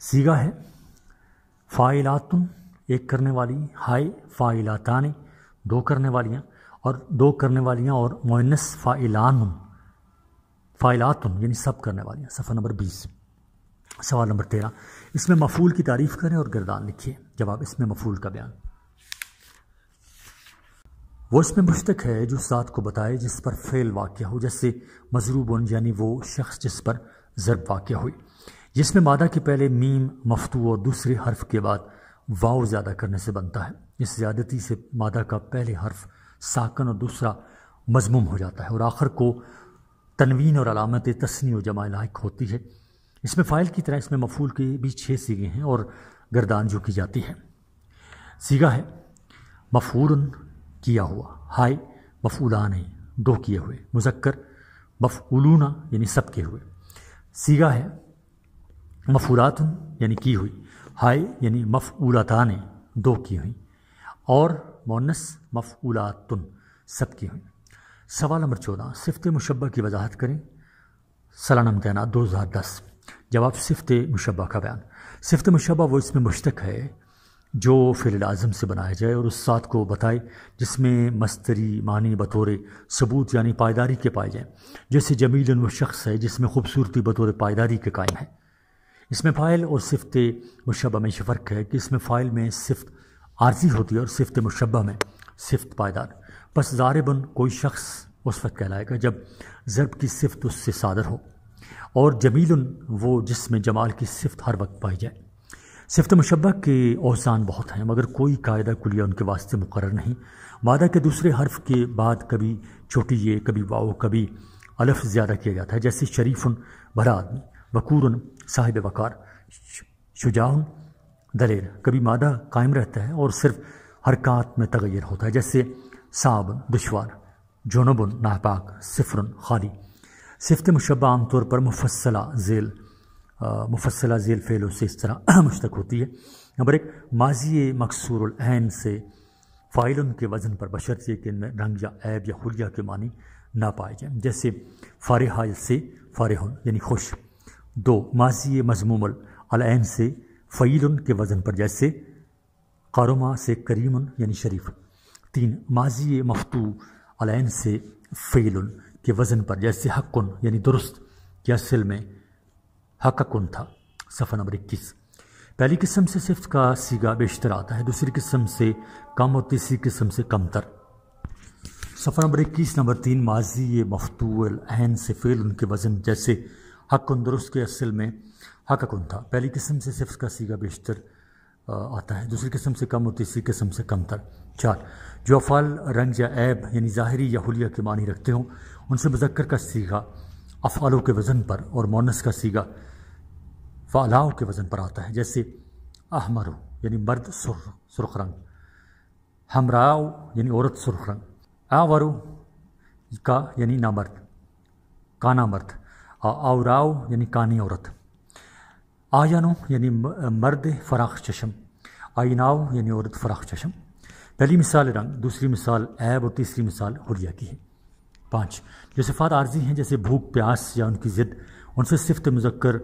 सीगा है फ़ाइलातुन एक करने वाली हाय फ़ाइलातान दो करने वालियाँ और दो करने वालियाँ और मोनस फ़ाइलान फ़ाइलातुन यानी सब करने वालियाँ सफ़ा नंबर बीस सवाल नंबर तेरह इसमें मफूल की तारीफ़ करें और गिरदान लिखिए जवाब इसमें मफूल का बयान वो इसमें मुश्तक है जो साथ को बताए जिस पर फेल वाक़ हो जैसे मजरूबन यानी वो शख्स जिस पर ज़रब वाक़ हुई जिसमें मादा के पहले मीम मफतू और दूसरे हर्फ के बाद वाव ज़्यादा करने से बनता है इस ज़्यादती से मादा का पहले हर्फ साकन और दूसरा मजमूम हो जाता है और आखिर को तनवीन और अलामत तस्नी और जमा लाइक होती है इसमें फ़ाइल की तरह इसमें मफूल के भी छः सीगे हैं और गर्दान जो की जाती है सीगा है मफूरन किया हुआ हाय मफूलान दो किए हुए मुजक्कर उलूना यानी सब के हुए सीगा है मफूरात यानी की हुई हाय यानी मफ़ूलता ने दो की हुई और मोनस मफ़ूलातन सब की हुई सवाल नंबर चौदह सिफत मुशबा की वजाहत करें सालाना तैनात दो हज़ार दस जवाब सिफत मुशबा का बयान सिफत मुशबा वो इसमें मुश्तक है जो फिर आज़म से बनाया जाए और उस साथ को बताए जिसमें मस्तरी मानी बतौर सबूत यानी पायदारी के पाए जाएँ जैसे जमील व शख्स है जिसमें खूबसूरती बतौर पायदारी के कायम है इसमें फ़ाइल और सिफ्त मुशबा में फ़र्क है कि इसमें फ़ाइल में सिफ्त आर्जी होती है और सिफ्त मुशबा में सिफ्त पायदार बस ज़ारबन कोई शख्स उस वक्त कहलाएगा जब ज़रब की सिफ्त उससे सादर हो और जमील वो जिसमें जमाल की सिफ्त हर वक्त पाई जाए सिफत मुशबा के औसान बहुत हैं मगर कोई कायदा कुलिया उनके वास्ते मुकर नहीं मादा के दूसरे हर्फ के बाद कभी छोटी ये कभी वाओ कभी अलफ ज़्यादा किया जाता है जैसे शरीफुन भरा आदमी वकूरन साहिब वकार शुजाउन दलेर कभी मादा कायम रहता है और सिर्फ हरकत में तगैर होता है जैसे साबन दुशवार जोनबन नापाक सिफरन खाली सिफत मुशबा आमतौर पर मुफसला झेल मुफसला जेल फेलों से इस तरह मुश्तक होती है नंबर एक माजी मकसूर से फ़ाइल उनके वज़न पर बशर से कि इनमें रंग या ऐब या खुलिया के मानी ना पाए जाएँ जैसे फ़ारहा से फ़ारहन यानी खुश दो माजी मजमूम अलैन से फ़ैल के वज़न पर जैसे कारोमा से करीमन यानी शरीफ तीन माजी मफतू अलैन से फ़ैल के वज़न पर जैसे हकन यानी दुरुस्त या सिल में हक कौन था सफर नंबर इक्कीस पहली किस्म से सिफ्त का सीगा बेशतर आता है दूसरी किस्म से कम और तीसरी किस्म से कमतर सफर नंबर इक्कीस नंबर तीन माजी ये मफतूल अहन से फेल उनके वज़न जैसे हक दुरुस्त के असल में हक कौन था पहली किस्म से सिफ्त का सीगा बेशतर आता है दूसरी किस्म से कम और तीसरी किस्म से कमतर चार जो अफाल रंग या ऐब यानी ज़ाहरी या हुलिया के मानी रखते हों उनसे मुजक्कर का सीगा अफ़ालों के वज़न पर और मोनस का सीगा फालाव के वज़न पर आता है जैसे अहमर यानी मर्द सुर सुरख रंग हमराव यानी औरत सुरख रंग आवरु का यानी नामर्द काना मर्द आवराव यानी कानी औरत आयनो यानी मर्द फराख चशम आइनाव यानी औरत फराख चशम पहली मिसाल रंग दूसरी मिसाल ऐब और तीसरी मिसाल हुरिया की है पाँच जो सिफात आर्जी हैं जैसे भूख प्यास या उनकी ज़िद उनसे सिफ्त मुजक्कर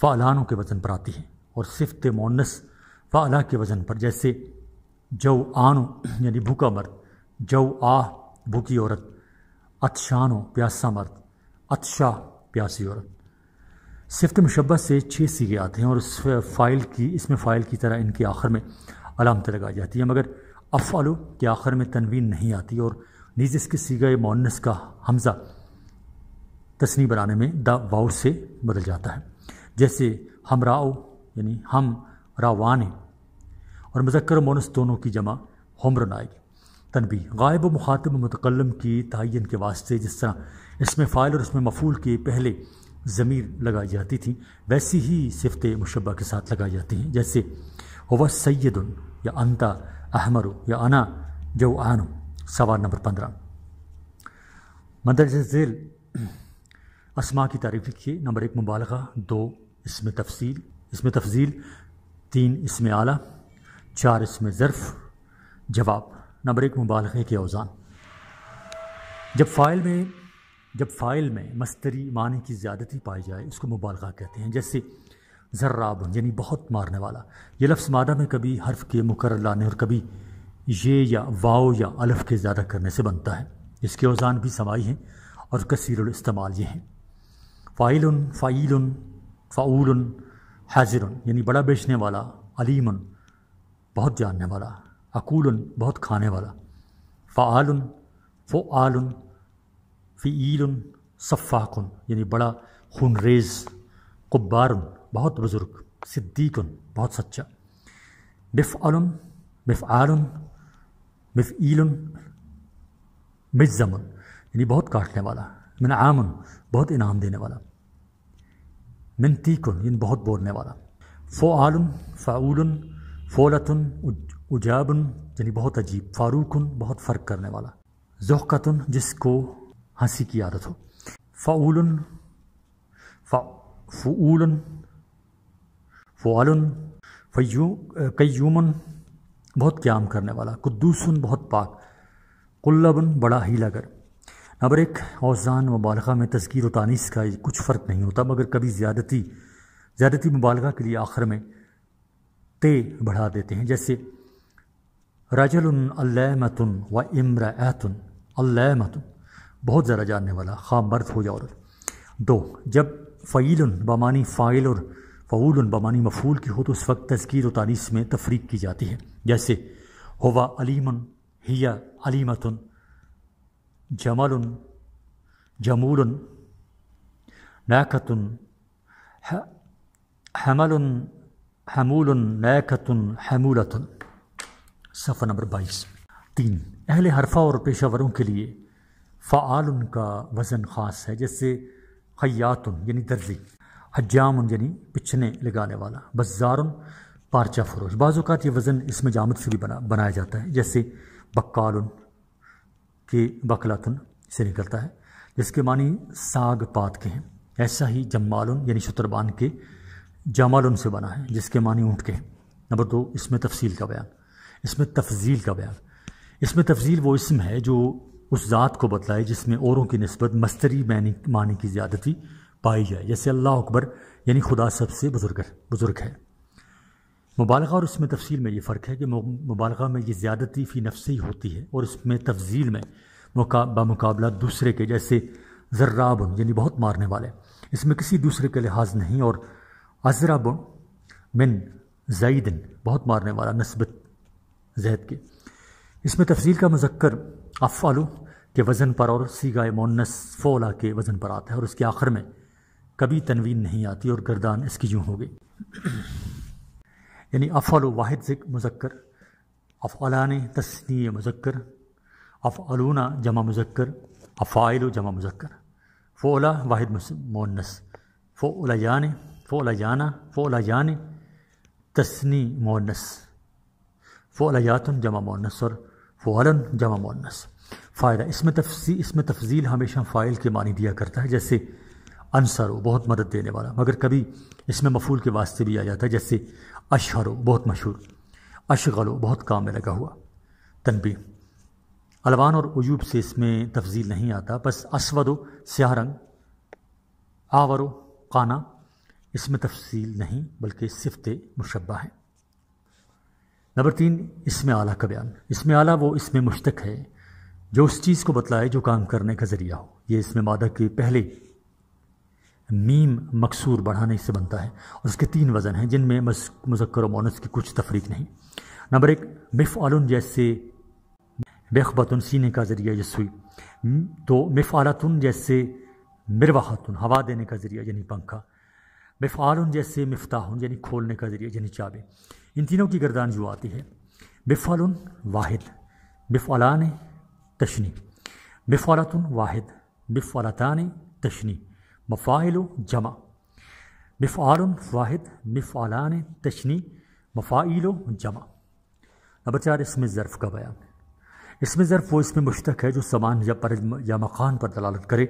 फ़ालानों के वज़न पर आती है और सिफ्त मोनस फ़ाला के वज़न पर जैसे जव आनो यानी भूखा मर्द जव आ भूखी औरत अतशानो प्यासा मर्द अतशा प्यासी औरत सिफ्त मुशबत से छः सीगे आते हैं और उस फाइल की इसमें फ़ाइल की तरह इनके आखिर में अलामत लगाई जाती है मगर अफ़ालो के आखिर में तनवीन नहीं आती और नीज इसके सीगे मोनस का हमज़ा तस्नी बनाने में द वाउ से बदल जाता है जैसे हमराओ यानी हम रावान और मुजक्र मोनस दोनों की जमा हमर आएगी तनबी गायब व मुखातब मतकलम की तयन के वास्ते जिस तरह इसमें फ़ाइल और इसमें मफूल के पहले ज़मीर लगाई जाती थी वैसी ही सिफत मुशबा के साथ लगाई जाती हैं जैसे व सैद या अंता अहमर या अना जो आन सवाल नंबर पंद्रह मदरज जेल असमा की तारीफ लिखिए नंबर एक मुबालगा दो इसमें तफसील इसमें तफजील तीन इसमें आला चार इसमें ज़र्फ़ जवाब नंबर एक मुबालगे के अवजान जब फ़ाइल में जब फ़ाइल में मस्तरी माने की ज़्यादती पाई जाए उसको मुबालगा कहते हैं जैसे जर्राब यानी बहुत मारने वाला ये लफ्ज़ मादा में कभी हर्फ के मुकर लाने और कभी ये या वाओ या अलफ के ज़्यादा करने से बनता है इसके अवजान भी समाई हैं और कसीर इस्तेमाल ये हैं फ़ाइल फ़ाइल फ़ाउल हाजिर यानी बड़ा बेचने वाला अलीमन बहुत जानने वाला अकूल बहुत खाने वाला फ़ाल आल फ़ील सफ़ाक यानी बड़ा खूनरेज कुब्बार बहुत बुज़ुर्ग सिद्दीक बहुत सच्चा आल बिफ़ ईल मिज़मन यानी बहुत काटने वाला मिन आमन बहुत इनाम देने वाला मिनती منتيك يعني बहुत बोलने वाला फ़ाल फ़ाउल फ़ोलतन उजाबन यानी बहुत अजीब फ़ारूकन बहुत फ़र्क करने वाला जहकतन जिसको हंसी की आदत हो फ़ाउल फ़ूल फ़ाल कयूमन बहुत क्याम करने वाला कुद्दूसन बहुत पाक कुल्लबन बड़ा हीलागर नंबर एक औजान मुबालगा में तस्कीर व तानीस का कुछ फ़र्क नहीं होता मगर कभी ज़्यादती ज़्यादती मुबालगा के लिए आखिर में ते बढ़ा देते हैं जैसे रजल अल्लमतन व इमरातन अल्लमतन बहुत ज़्यादा जानने वाला खा मर्द हो जाओ दो जब फ़ैल बमानी फ़ाइल और फ़ूल बमानी मफूल की हो तो उस वक्त तस्कीर व तानीस में तफरीक की जाती है जैसे होवा अलीमन हिया अलीमतन cemalun, cemulun, nakatun, hamalun, hamulun, nakatun, hamulatun. सफ़ा नंबर बाईस तीन अहल हरफा और पेशा वरों के लिए फ़ाल का वज़न ख़ास है जैसे खयातन यानी दर्जी हजाम यानी पिछने लगाने वाला बज़ार पारचा फरोश बाज़ात ये वज़न इसमें जामद से भी बना बनाया जाता है जैसे बक्काल के बकलातन से निकलता है जिसके मानी साग पात के हैं ऐसा ही जम्मालन यानी शुतरबान के जमालन से बना है जिसके मानी ऊँट के हैं नंबर दो इसमें तफसील का बयान इसमें तफजील का बयान इसमें तफजील वो इसम है जो उस ज़ात को बतलाए जिसमें औरों की नस्बत मस्तरी मैनी मानी की ज़्यादती पाई जाए जैसे अल्लाह अकबर यानी खुदा सबसे बुज़ुर्ग बुज़ुर्ग है मुबालगा और इसमें तफसील में ये फ़र्क है कि मुबालगा में ये ज़्यादती फ़ी ही होती है और इसमें तफजील में मुका दूसरे के जैसे जर्राबन यानी बहुत मारने वाले इसमें किसी दूसरे के लिहाज नहीं और अजराबन मिन जईदन बहुत मारने वाला नस्बत जैद के इसमें तफजील का मजक्र अफ़ालू के वज़न पर और सीगा मोनस फोला के वज़न पर आता है और उसके आखिर में कभी तनवीन नहीं आती और गर्दान इसकी यूँ हो गई यानी अफ़ल वाहिद मुजक्र अफ़लान तस्नी मुजक्र अफ़लूना जमा मुजक्र अफ़ाइल जमा मुजक्र फ़ोला वाहिद मुनस फ़ोलायान फ़ोलायाना जान तस्नी फ़ोला फ़ोलायातन जमा मोनस और फ़ोलन जमा मोनस फ़ायदा इसमें तफसी इसमें तफजील हमेशा फ़ाइल के मानी दिया करता है जैसे अनसर हो बहुत मदद देने वाला मगर कभी इसमें मफूल के वास्ते भी आ जाता है जैसे अशहरो बहुत मशहूर अशगलो बहुत काम में लगा हुआ तनबी अलवान और अयूब से इसमें तफजील नहीं आता बस असवदो स्याह रंग आवरो काना इसमें तफसील नहीं बल्कि सिफत मुशबा है नंबर तीन इसमें आला का बयान इसमें आला वो इसमें मुश्तक है जो उस चीज़ को बतलाए जो काम करने का ज़रिया हो ये इसमें मादा के पहले मीम मकसूर बढ़ाने से बनता है और उसके तीन वज़न हैं जिनमें मुजक्र मोनस की कुछ तफरीक नहीं नंबर एक मिफ़ आलन जैसे बेखबतन सीने का ज़रिया यसुई तो मिफ़ आलातन जैसे मिरवा हवा देने का ज़रिया यानी पंखा बिफ़ाल जैसे मफ्ताहन यानी खोलने का ज़रिया यानी चाबे इन तीनों की गर्दान जो आती है बिफ़ाल वाहिद बिफ़लान तशनी बिफ़ालतन वाहिद बिफ़लातान तशनी मफ़ाइल जमा मफ़ाल वाहिद मिफ़ालान तशनी मफाइलो जमा नंबर चार इसमें ज़र्फ़ का बयान इसमें ज़र्फ़ वो इसमें मुश्तक है जो सामान या पर या मकान पर दलालत करे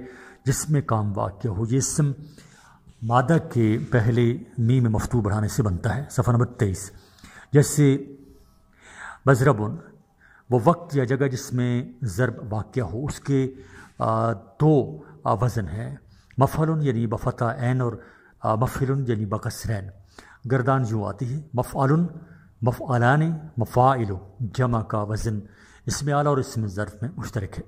जिसमें काम वाक्य हो ये इसम मादा के पहले मी में मफतू बढ़ाने से बनता है सफ़ा नंबर तेईस जैसे बजरबन वो वक्त या जगह जिसमें ज़रब वाक़ हो उसके दो वज़न हैं मफ़ल यानी बफ़ता ऐन और मफ़िल यानी बकसरैन गर्दान जो आती है मफ़ाल मफ़ालान मफ़ाइल जमा का वज़न इसमें आला और इसमें ज़र्फ़ में मुश्तरक है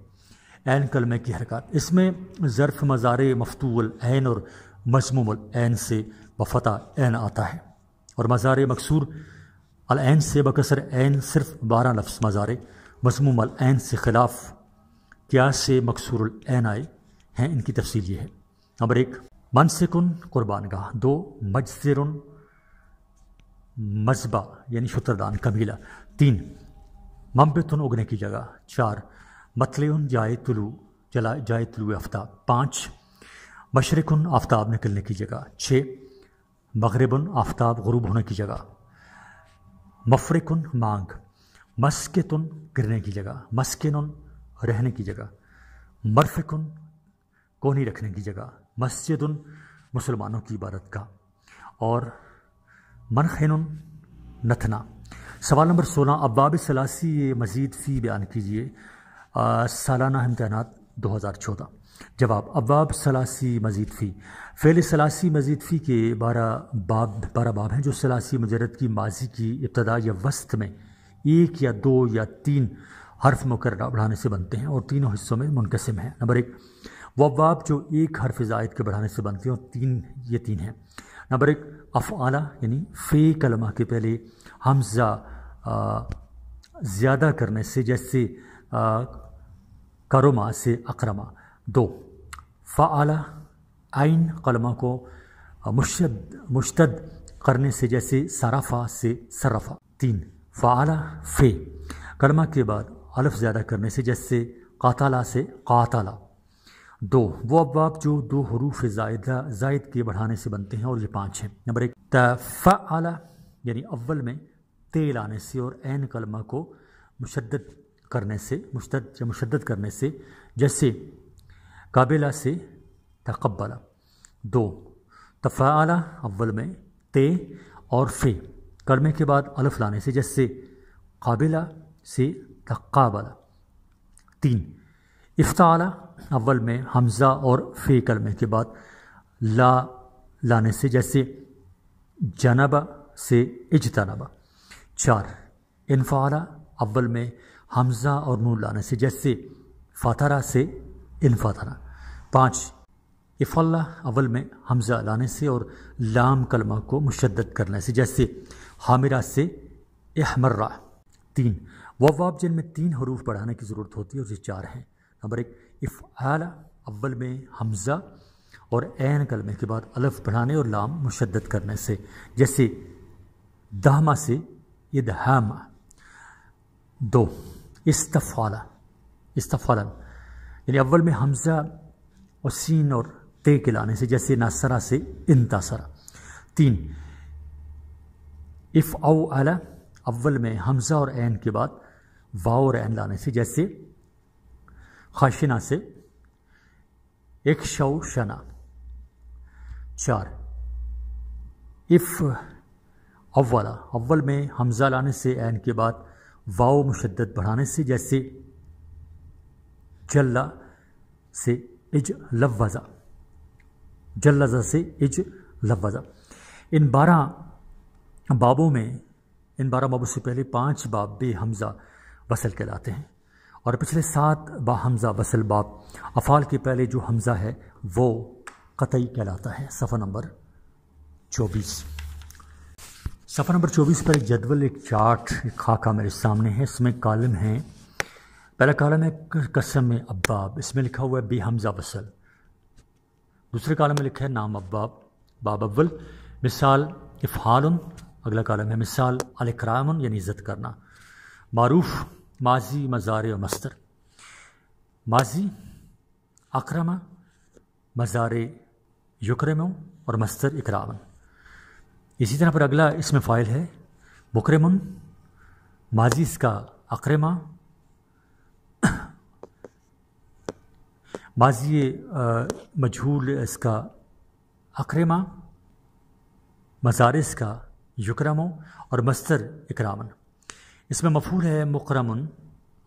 ऐन कलमे की हरकत इसमें ज़र्फ़ मज़ार मफतूल ऐन और मजमूमल ऐन से बफ़ता ऐन आता है और मज़ार मकसूर अलैन से बकसर ऐन सिर्फ बारह लफ्स मज़ार मजमूमल ऐन से ख़िलाफ़ क्या से मकसूर ऐन आए हैं इनकी तफसील ये है नंबर एक मनसिकुन गाह दो मजसरुन मजबा यानी शुत्रदान कबीला तीन मम्बतुन उगने की जगह चार मतलयुन जाए तुलु जला जाए तुलु आफ्ताब पाँच मशरकुन आफ्ताब निकलने की जगह छः मगरबन आफ्ताब गरूब होने की जगह मफरकुन मांग मस्कतुन गिरने की जगह मस्किन रहने की जगह मरफिकुन कोनी रखने की जगह मस्जिद मुसलमानों की इबादत का और मनखन नथना सवाल नंबर सोलह अब्बाब सलासी मज़ीद फ़ी बयान कीजिए सालाना इम्ताना दो हज़ार चौदह जवाब अबाब सलासी मजीद फ़ी फ़ैल सलासी मजीद फ़ी के बारह बाब बारह बाब हैं जो सलासी मजरत की माजी की इब्तदा या वस्त में एक या दो या तीन हर्फ मुकर बढ़ाने से बनते हैं और तीनों हिस्सों में मुनकसम हैं नंबर एक वबाब जो एक हरफ जायद के बढ़ाने से बनते हैं तीन ये तीन हैं नंबर एक अफ़ाला यानी फ़े कलमा के पहले हमज़ा ज़्यादा करने से जैसे करमा से अक्रमा दो फ़ाला आइन कलमा को मुशद मुश्तद करने से जैसे सराफा से सरफा तीन फ़ाला फ़े कलमा के बाद अलफ ज़्यादा करने से जैसे कातला से कातला दो वो अबाब जो दो हरूफ जायदा जायद के बढ़ाने से बनते हैं और ये पाँच हैं नंबर एक आला यानी अव्वल में तेल आने से और एन कलमा को मुशद करने से मुशद या मुशद करने से जैसे काबिला से तकबला दो आला अव्वल में ते और फे कलमे के बाद अलफ लाने से जैसे काबिला से तकबला तीन इफ्ताला अव्वल में हमज़ा और फ़ी कलमे के बाद ला लाने से जैसे जनबा से इजतनबा चार इनफाला अव्वल में हमज़ा और नू लाने से जैसे फातरा से इनफातरा पाँच इफ़ल्ला अव्वल में हमज़ा लाने से और लाम कलमा को मुशद्द करने से जैसे हामिरा से अहमर्रा तीन वाब जिनमें तीन हरूफ बढ़ाने की ज़रूरत होती है उसे चार हैं नंबर एक इफ़ाल अव्वल में हमज़ा और एन कलमे के बाद अलफ़ बढ़ाने और लाम मुशद करने से जैसे दहमा से दहमा दो इस्तफ़ाला इस्तफ़ाला यानी अव्वल में हमज़ा और सीन और ते के लाने से जैसे नासरा से इंतासरा तीन इफ़ आउ अला अव्वल में हमज़ा और एन के बाद वाओ और एन लाने से जैसे खाशिना से एक शव शना चार इफ़ अव्वला अव्वल में हमजा लाने से एन के बाद वाओ मुशद्दत बढ़ाने से जैसे जल्ला से इज लवज़ा जल्लजा से इज लवज़ा इन बारह बाबों में इन बारह बाबों से पहले पांच बाब बे हमज़ा वसल कहलाते हैं और पिछले सात बा हमज़ा वसल बाप अफ़ाल के पहले जो हमज़ा है वो कतई कहलाता है सफर नंबर चौबीस सफर नंबर चौबीस पर एक जदवल एक चार्ट एक खाका मेरे सामने है इसमें कालम है पहला कालम है कसम में अब्बाब इसमें लिखा हुआ है बे हमज़ा वसल दूसरे कालम में लिखा है नाम अब्बाब बाब अव्वल मिसाल इफ़ाल अगला कालम है मिसाल अलक्राम यानी इज़्ज़त करना मारूफ़ माजी मज़ार मस्तर माजी अक्रमा मज़ार यक्रम और मस्तर इकरावन इसी तरह पर अगला इसमें फ़ाइल है बकरमन माजी इसका अक्रमा माजी मजहूल इसका अक्रमा मजारस का यक्रमो और मस्तर इकरामन इसमें मफूल है मुकरम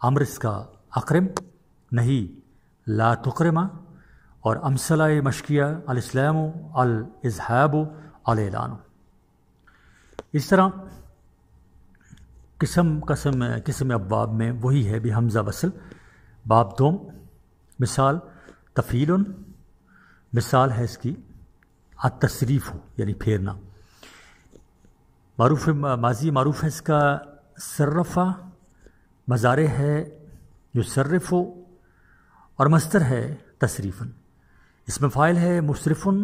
अम्र इसका अक्रम नहीं ला तुकरमा और अमसला मशकिया इस्लाम अल इजहाब अलान इस तरह किस्म कसम किस्म अबाब में वही है भी हमज़ा वसल बाब दोम मिसाल तफ़ील मिसाल है इसकी हो यानी फेरना मरूफ माजी मरूफ है इसका सर्रफ़ा मज़ार है जो सर्रफ़ और मस्तर है तसरीफ़न इसमें फ़ाइल है मुशरफ़न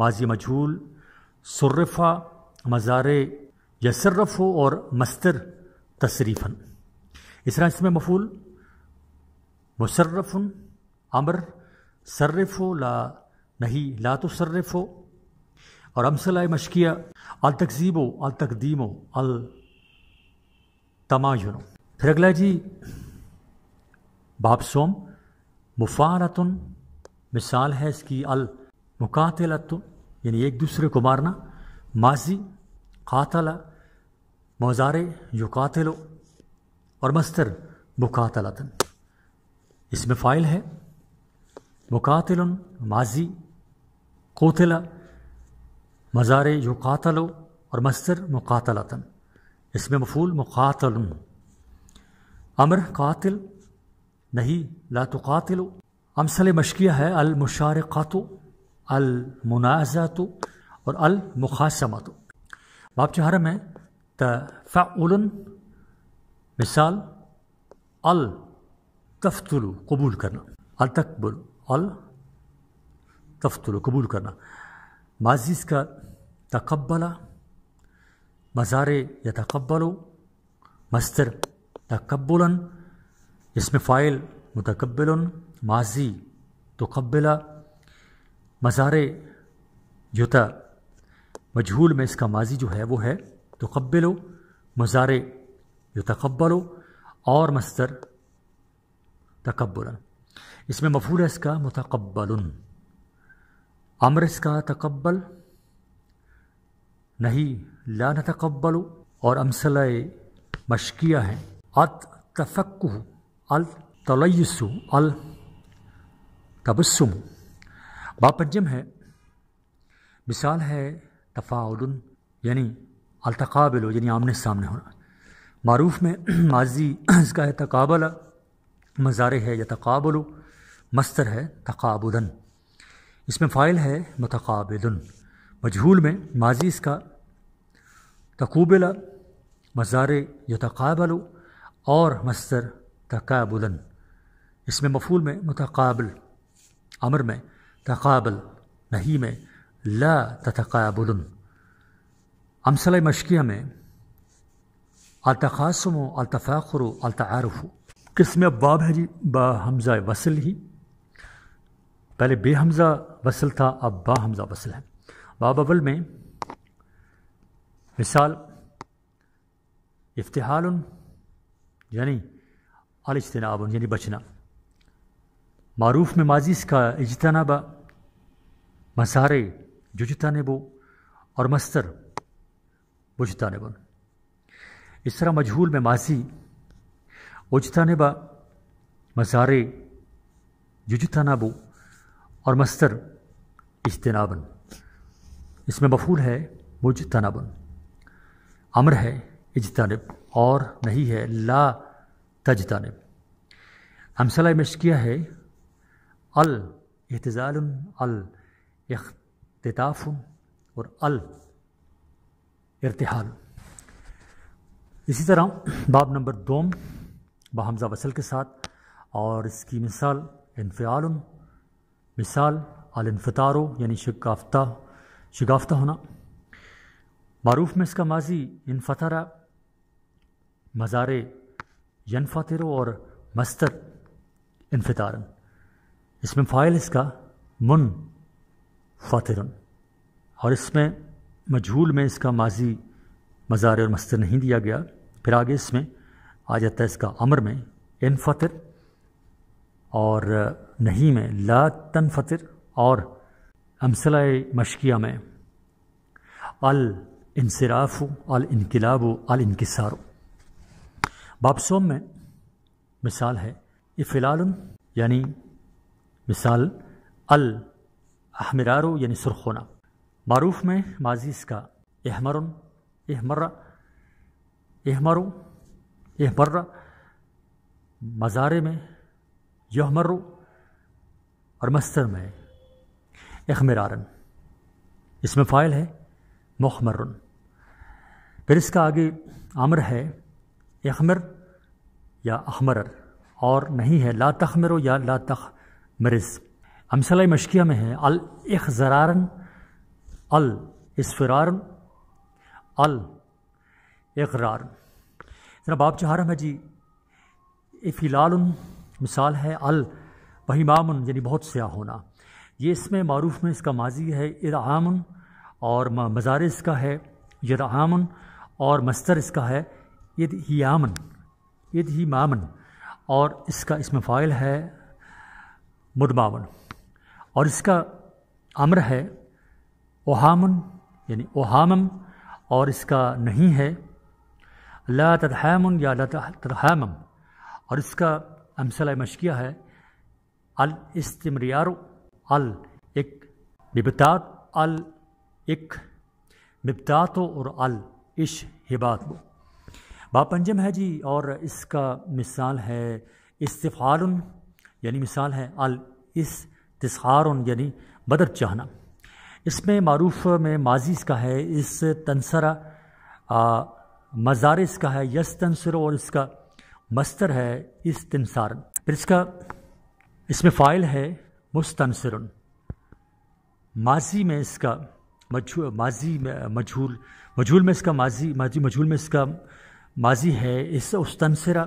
माजी मजहूल सर्रफ़ा मज़ार या हो और मस्तर तसरीफ़न इस तरह इसमें मफूल मुशर्रफ़न अमर सर्रफ़ ला नहीं ला तो सर्रफ़ और अमसलाए मशकिया अल तकजीबो अल तकदीमो अल تماجن फिर अगला जी बापसोम सोम मिसाल है इसकी अल मुकातलत यानी एक दूसरे को मारना माजी मोजारे यु युकातलो और मस्तर मुकातलतन इसमें फ़ाइल है मुकातल माजी कोतला मज़ार कातलो और मस्तर मुकातलतन इसमें मफूल मुकातल अमर कातिल नहीं ला तो अमसल मशकिया है अल मुशारक़ात अल मुनाजात और अल मुखासमत बाप चहारा में तफ़ाउल मिसाल अल तफ्तुल कबूल करना अल तकबुल अल तफ्तुल कबूल करना माजिस का तकबला बाजार यतकबल मस्तर तकबला इसमें फ़ाइल मतकबल माजी तकबला मज़ार युता मजहूल में इसका माजी जो है वो है तकबल मज़ार युतकबल और मस्तर तकबला इसमें मफूल है इसका मुतकबल अमर इसका तकबल नहीं ला तकबलो और अमसलाए मशकिया हैं अत तफक् अल तलयसु अल तबसुम बापजम है मिसाल है तफ़ाउल यानी अलतकबिल यानी आमने सामने होना मरूफ में माजी इसका है तकबल मज़ार है या तकबल मस्तर है तकाबुदन इसमें फ़ाइल है मतकबिल मजहूल में माजी इसका तकूबिला मज़ार यतकाबल और मस्तर तकाबुलन इसमें मफूल में मतकाबल अमर में तकाबल नहीं में ला ततकाबुलन अमसल मशकिया में अलतकासम अलतफ़ाखर अलतारफ़ किस्म बाब है जी बा हमज़ा वसल ही पहले बे हमज़ा वसल था अब बा हमज़ा वसल है बाब अवल में मिसाल इफ्तहाल यानी अलजतनाब यानी बचना मरूफ़ में माजिस का इजतनाबा मसारे जुजतानबो और मस्तर बुजतानबन इस तरह मजहूल में मासी उजतानबा मसारे जुजतानबो और मस्तर इजतनाबन इसमें मफूल है मुजतनाबन अमर है इजतानब और नहीं है ला तजतानब हमसला मशकिया है अल अहतज़ाल अल अख्ताफ़ और अल इरतहाल इसी तरह बाब नंबर दोम बहमज़ा वसल के साथ और इसकी मिसाल इनफ़ाल मिसाल अलफ़ारो यानी शिकाफ्ता शिकाफ्ता होना मरूफ में इसका माजी इन फतरा मज़ार यन फातिर और मस्तर इनफतारन इसमें फ़ाइल इसका मुन फातरन और इसमें मजहूल में इसका माजी मज़ार और मस्तर नहीं दिया गया फिर आगे इसमें आ जाता है इसका अमर में इन फतर और नहीं में ला तन फतर और अमसलाए मशकिया में अल इनसराफो अल इनकलाब आल इनकसार बापसोम में मिसाल है इफ़लाल यानी मिसाल अल अहमरार यानी सुर्ख होना मरूफ़ में माजी इसका एहमर एहमर एहमर एहमर मज़ारे में यहमर और मस्तर में एहमरारन इसमें फ़ाइल है मुहमरन फिर इसका आगे अमर है अखमर या अहमर और नहीं है ला तखमर या ला तख मरिज हमसला मशकिया में है अल इख ज़रारन अल इसफरार अल इकरार ज़रा बाप चहारम है जी इफिलाल मिसाल है अल वहीमाम यानी बहुत स्या होना ये इसमें मरूफ में इसका माजी है इरामन और मजार का है यदामन और मस्तर इसका है यद ही यामन यद ही मामन और इसका इसमें फ़ाइल है मुदमावन और इसका अम्र है ओहामन यानी ओहामम और इसका नहीं है ला तदहमन या ला तदहमम और इसका अमसल मशकिया है अल इस्तमरियार अल एक बिबतात अल एक बिबतात और अल इश हिबात बापंजम है जी और इसका मिसाल है इस्तफ़ार यानी मिसाल है अल इस तसार यानी बदर चाहना इसमें मरूफ में माजी इसका है इस तनसरा मज़ार इसका है यस तनसर और इसका मस्तर है इस तनसारन फिर इसका इसमें फ़ाइल है मुस्तनसर माजी में इसका मजहू माजी मजहूल मझूल में इसका माजी माजी मझूल में इसका माजी है इस तनसरा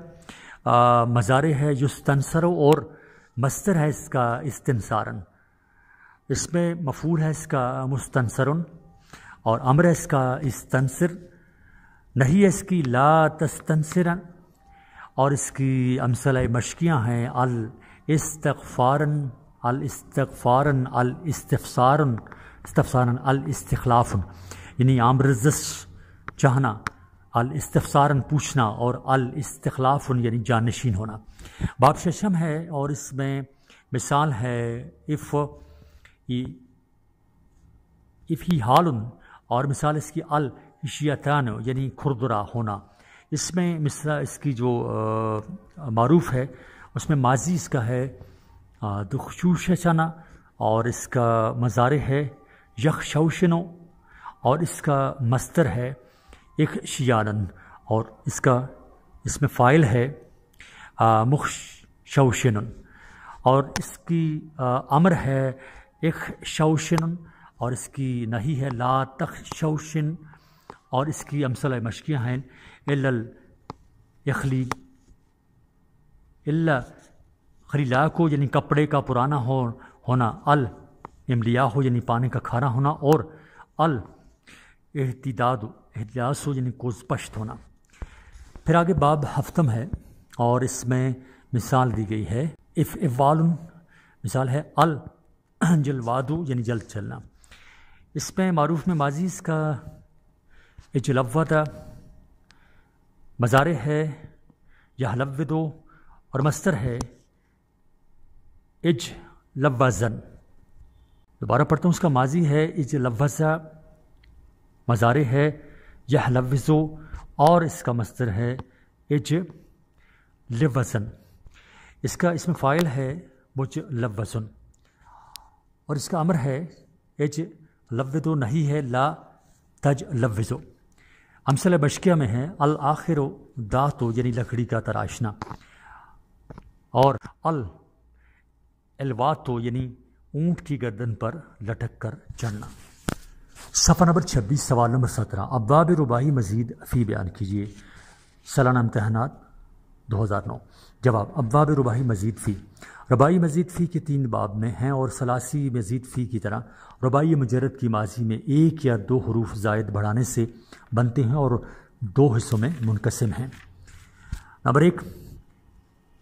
मज़ार है तनसरो और मस्तर है इसका इस्तनसारन इसमें मफूल है इसका मुस्तनसरन और अमर है इसका इस्तनसर नहीं है इसकी ला तस्तनसरन और इसकी अमसल मशकियाँ हैं अल इस्तफ़ारन अल इस्तफ़ारन अल इस्तफ़सारन इस्तफ़सारन अल इस्तलाफ़न यानी आम चाहना अल इस्तफसारन पूछना और अल इस्तलाफ़ यानी जानशीन होना बाब शशम है और इसमें मिसाल है इफ़ इफ़ ही हाल और मिसाल इसकी अल शियातान यानी खुरदरा होना इसमें मिसरा इसकी जो मरूफ है उसमें माजी इसका है दुखशूशना और इसका मज़ार है यख शौशनो और इसका मस्तर है एक शियानन और इसका इसमें फ़ाइल है मुख शौशनन और इसकी अमर है एक शौशनन और इसकी नहीं है ला तख शौशन और इसकी अमसल मशकियाँ हैं एल यखली इल्ला खरीला को यानी कपड़े का पुराना हो होना अल इमलिया हो यानी पानी का खारा होना और अल एहतदाद एहतियात हो यानी स्पष्ट होना फिर आगे बाब हफ्तम है और इसमें मिसाल दी गई है इफ़ इवाल मिसाल है अल जलवादू यानी जल्द चलना इसमें मरूफ में माजी इसका इजलवा था मज़ार है या हलवदो और मस्तर है इज लवाजन दोबारा पढ़ता हूँ उसका माजी है इज लवाजा मज़ार है यह लफ्ज़ो और इसका मस्तर है इज लिवसन इसका इसमें फ़ाइल है बुज लवसन और इसका अमर है एज लवदो नहीं है ला तज लवज़ो अमसल बशकिया में है अल आखिर दातो यानी लकड़ी का तराशना और अल तो यानी ऊँट की गर्दन पर लटक कर चढ़ना सफ़ा नंबर छब्बीस सवाल नंबर सत्रह अबाब रुबाही मजीद फ़ी बयान कीजिए सालाना हज़ार नौ जवाब अबाब रुबाही मजीद फ़ी रबाई मजीद फ़ी के तीन बाब में हैं और सलासी मजीद फ़ी की तरह रबाई मजरत की माजी में एक या दो हरूफ जायद बढ़ाने से बनते हैं और दो हिस्सों में मुनकसम हैं नंबर एक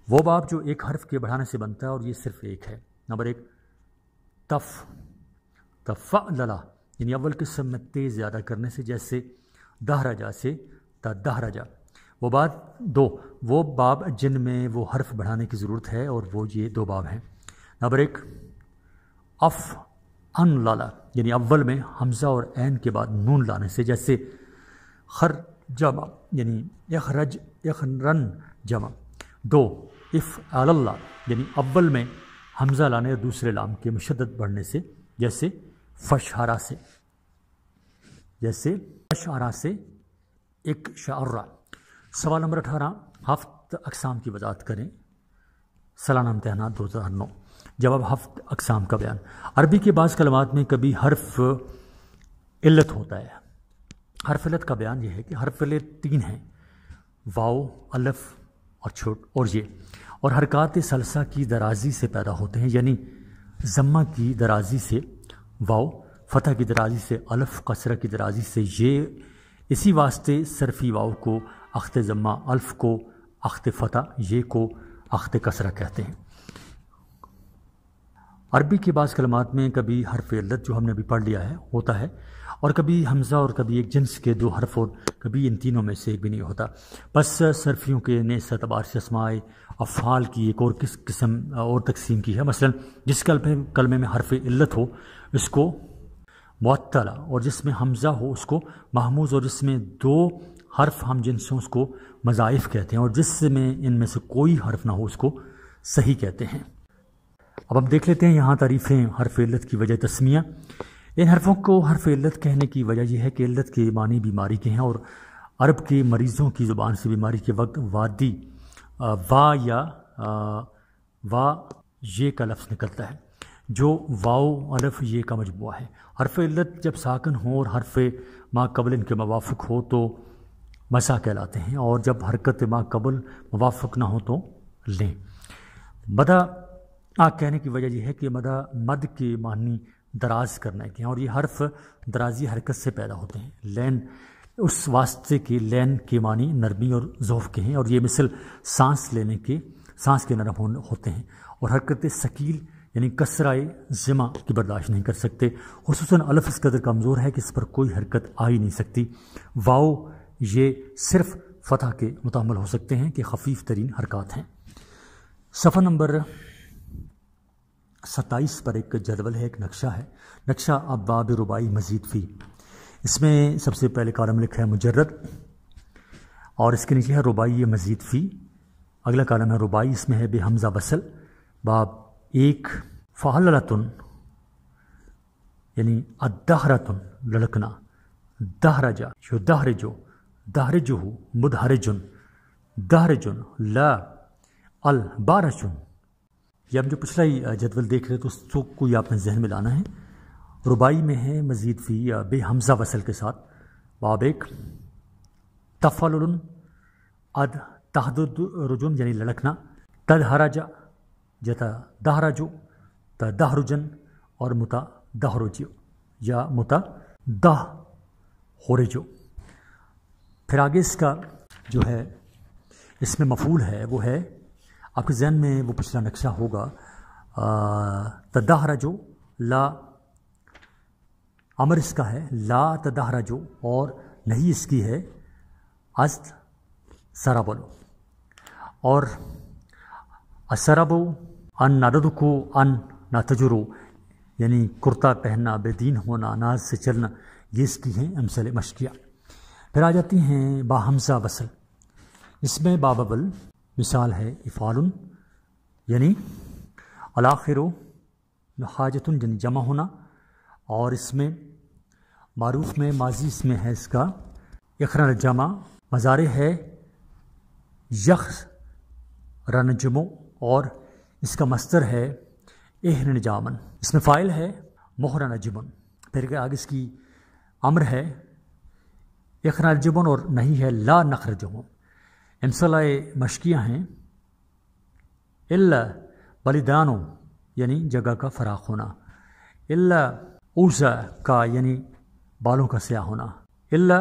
वो बाब जो एक हर्फ के बढ़ाने से बनता है और ये सिर्फ़ एक है नंबर एक तफ़ लला यानी अव्वल किस्म में तेज़ ज़्यादा करने से जैसे राजा से दहराजा वो बात दो वो बाब जिनमें वो हर्फ बढ़ाने की ज़रूरत है और वो ये दो बाब हैं नंबर एक अफ़ अन लाला यानी अव्वल में हमजा और एन के बाद नून लाने से जैसे खर जमा यानी यख रन जमा दो इफ़ अल्लाह यानी अव्वल में हमजा लाने और दूसरे लाम के मुशद बढ़ने से जैसे फशारा से जैसे फशारा से एक शारा सवाल नंबर अठारह हफ्त अकसाम की वजात करें सालाना इम्तहाना दो हज़ार नौ जवाब हफ्त अकसाम का बयान अरबी के बाद कलमात में कभी हर्फ इल्लत होता है हर्फ इल्लत का बयान यह है कि हर्फ इल्लत तीन हैं वाओ अलफ और छोट और ये और हरकत सलसा की दराजी से पैदा होते हैं यानी जम्मा की दराजी से वाओ फतह की दराजी से अलफ़ कसरा की दराजी से ये इसी वास्ते सरफी वाओ को अख्त ज़म्मा अल्फ़ को अख्त फ़तह ये को अख्त कसरा कहते हैं अरबी के बाद कलमात में कभी हरफ लत जो हमने अभी पढ़ लिया है होता है और कभी हमजा और कभी एक जिन्स के दो हरफ और कभी इन तीनों में से एक भी नहीं होता बस सरफियों के ने सतबार से अफ़ाल की एक और किस किस्म और तकसीम की है मसलन जिस कलमे कलमे में हरफ इल्लत हो इसको मअतला और जिसमें हमज़ा हो उसको महमूज और जिसमें दो हर्फ हम जिनसे उसको मज़ाइफ कहते हैं और जिसमें इनमें से कोई हर्फ ना हो उसको सही कहते हैं अब हम देख लेते हैं यहाँ तारीफ़ें हरफ इल्लत की वजह तस्मिया इन हरफों को हरफ इल्लत कहने की वजह यह है कि इल्लत के मानी बीमारी के हैं और अरब के मरीज़ों की ज़ुबान से बीमारी के वक्त वादी वा या वा ये का लफ्ज़ निकलता है जो वाओ अलफ ये का मजमु है हरफ इल्लत जब साकन हो और हरफ माँ कबल इनके मवाफ हो तो मसा कहलाते हैं और जब हरकत माँ कबल मवाफक ना हो तो लें मदा आ कहने की वजह यह है कि मदा मद के मानी दराज करने के हैं और ये हर्फ दराजी हरकत से पैदा होते हैं लैन उस वास्ते के लैन के मानी नरमी और जोफ के हैं और ये मिसल सांस लेने के सांस के नरम होते हैं और हरकत शकील यानी कसराए जमा की बर्दाश्त नहीं कर सकते खसूस अलफ इस कदर कमज़ोर है कि इस पर कोई हरकत आ ही नहीं सकती वाओ ये सिर्फ फतह के मुतमल हो सकते हैं कि खफीफ तरीन हरकत हैं सफ़ा नंबर सत्ताईस पर एक जदवल है एक नक्शा है नक्शा अब बाब रुबाई मजीद फ़ी इसमें सबसे पहले कॉलम लिखा है मुजरद और इसके नीचे है रुबाई मजीद फ़ी अगला कालम है रुबाई इसमें है बे हमज़ा वसल बाब एक फ़हलतुन यानी अदहरतुन लड़कना दहरजा यो दहरजो दहरजु मुदहरजुन दहरजुन ल अल बारजुन ये हम जो पिछला ही जदवल देख रहे तो उसको को ही आपने जहन में लाना है रुबाई में है मजीद फी बे हमज़ा वसल के साथ बाबेक तफ़ल अद रुजुन यानी लड़कना तद हराजा यथा दाहराजो त दाहरुजन और मुता दाहरोजियो या मुता दाह होरेजो फिर आगे इसका जो है इसमें मफूल है वो है आपके जहन में वो पिछला नक्शा होगा तदाहरा जो ला अमर इसका है ला तदाहरा जो और नहीं इसकी है अस्त सराबलो और असराबो अन को अन ना तजुरो यानी कुर्ता पहनना बेदीन होना नाज से चलना ये इसकी हैं अमसल मशकिया फिर आ जाती हैं बाहमसा वसल इसमें बाबल मिसाल है इफ़ाल यानी अलाखिरो हाजतन यानी जमा होना और इसमें मारूफ में माजी इसमें है इसका यखर जमा मज़ारे है यख रनजमो और इसका मस्तर है एहन जामन इसमें फ़ाइल है मोहरा जुबन फिर आगे इसकी अम्र है इखराज जुबन और नहीं है ला नखर जुबन इमसलाए मशकियाँ हैं इल्ला बलिदानों यानी जगह का फराख होना इल्ला ऊजा का यानी बालों का स्याह होना इल्ला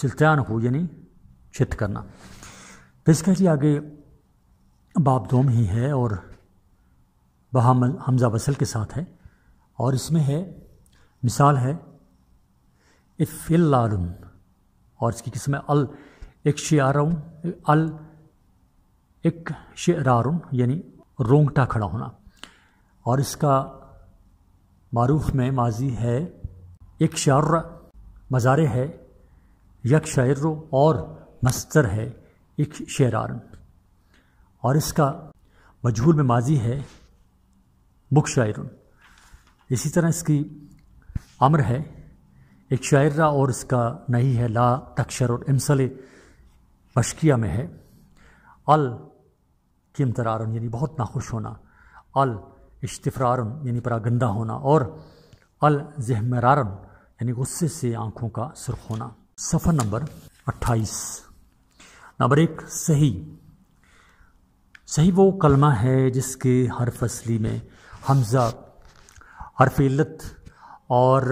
सुल्तान हो यानी चित करना फिर तो इसके लिए आगे बाप दोम ही है और बहामल हमजा वसल के साथ है और इसमें है मिसाल है इफ़िल्लारुन और इसकी किस्म है अल एक शियारुन अल एक शेरारुन यानी रोंगटा खड़ा होना और इसका मारूफ में माजी है एक शार मज़ारे है यक शायर और मस्तर है एक शरारन और इसका मजहूल में माजी है मुख शायर इसी तरह इसकी अमर है एक शायरा और इसका नहीं है ला तक्षर और इमसल बशकिया में है अल की इम्तरार यानी बहुत नाखुश होना अल इश्तफरारन यानी परागंदा होना और अल जहमरारन यानी गुस्से से आँखों का सुर्ख होना सफ़र नंबर अट्ठाईस नंबर एक सही सही वो कलमा है जिसके हर फसली में हमज़ा हरफ और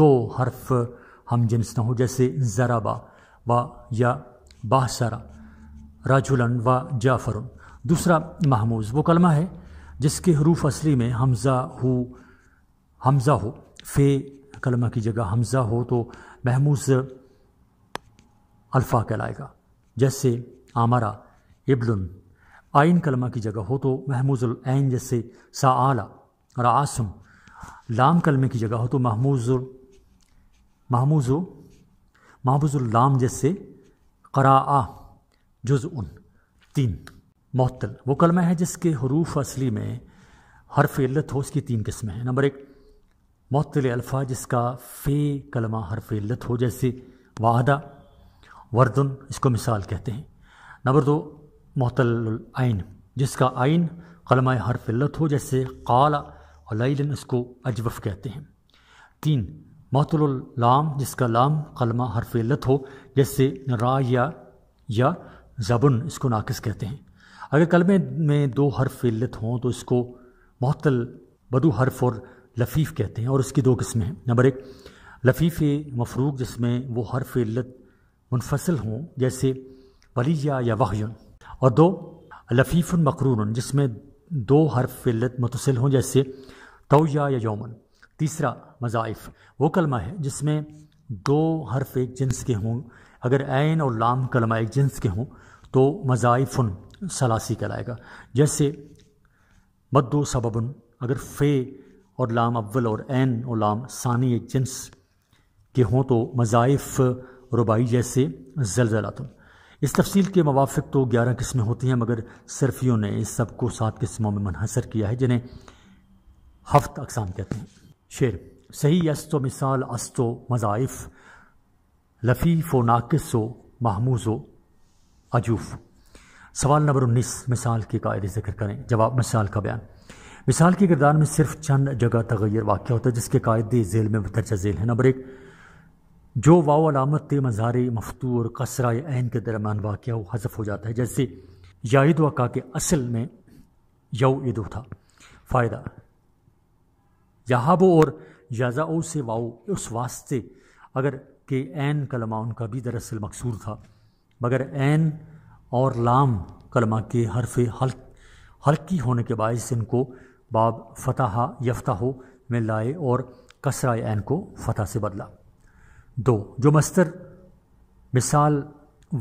दो हर्फ हम जिन्स न हो जैसे ज़राबा व या बासरा राजुलन व जाफरुन दूसरा महमूज वो कलमा है जिसके हरूफ असली में हमज़ा हो हमज़ा हो फे कलमा की जगह हमज़ा हो तो महमूज अल्फ़ा कहलाएगा जैसे आमरा इब्लुन आइन कलमा की जगह हो तो महमूजुल ऐन जैसे आला और आसम लाम कलमे की जगह हो तो महमूजुल महमूजो महबूजुल लाम जैसे करा जुज़ उन तीन मअतल वो कलमा है जिसके हरूफ असली में हरफ इल्लत हो उसकी तीन किस्में हैं नंबर एक मअतल अल्फ़ा जिसका फ़े कलमा हरफ इल्लत हो जैसे वाहदा वर्दन इसको मिसाल कहते हैं नंबर दो मतलआन जिसका आइन कलम हर फिलत हो जैसे काला और लाइन इसको अजवफ कहते हैं तीन मतलाम जिसका लाम कलमा हर फिलत हो जैसे रा या, या जबन इसको नाकस कहते हैं अगर कलमे में दो हर इल्लत हों तो इसको मोहतल बदु हरफ और लफ़ीफ़ कहते हैं और इसकी दो किस्में हैं नंबर एक लफ़ीफ़ मफरूक जिसमें वो हरफ इल्लत मुनफसल हों जैसे वलीजा या वाहयन और दो लफ़ीफ़ मकरून जिसमें दो हर्फ लत मुतसिल हों जैसे तोया या यौमन तीसरा मज़ाइफ वो कलमा है जिसमें दो हर्फ एक जिन्स के हों अगर ऐन और लाम कलमा एक जिन्स के हों तो मज़ाइफ़ुन सलासी कहलाएगा जैसे मद्दो सबबन अगर फ़े और लाम अव्वल और ऐन और लाम सानी एक जिन्स के हों तो मज़ाइफ़ रुबाई जैसे जलजलातुन इस तफसील के मवाफिक तो ग्यारह किस्में होती हैं मगर सरफियों ने इस सब को सात किस्मों में मनहसर किया है जिन्हें हफ्त अकसाम कहते हैं शेर सही अस्तो मिसाल अस्तो मज़ाइफ लफ़ीफ़ व नाकस व महमूज व अजूफ़ सवाल नंबर उन्नीस मिसाल के कायदे जिक्र करें जवाब मिसाल का बयान मिसाल के किरदार में सिर्फ चंद जगह तगैर वाक़ होता है जिसके कायदे जेल में दर्जा जेल है नंबर एक जो वाव अलामत मज़ार मफतू और कसरा ऐन के दरमियान वाक़ वो हज़फ हो जाता है जैसे याद वक़ा के असल में यऊ ईद था फ़ायदा यहाबो और याजाओ से वाओ उस वास्ते अगर के ऐन कलमा उनका भी दरअसल मकसूर था मगर ऐन और लाम कलमा के हरफ हल हल्की होने के बायस इनको बाब फतहा यफ्ता हो में लाए और कसरा ऐन को फतह से बदला दो जो मस्तर मिसाल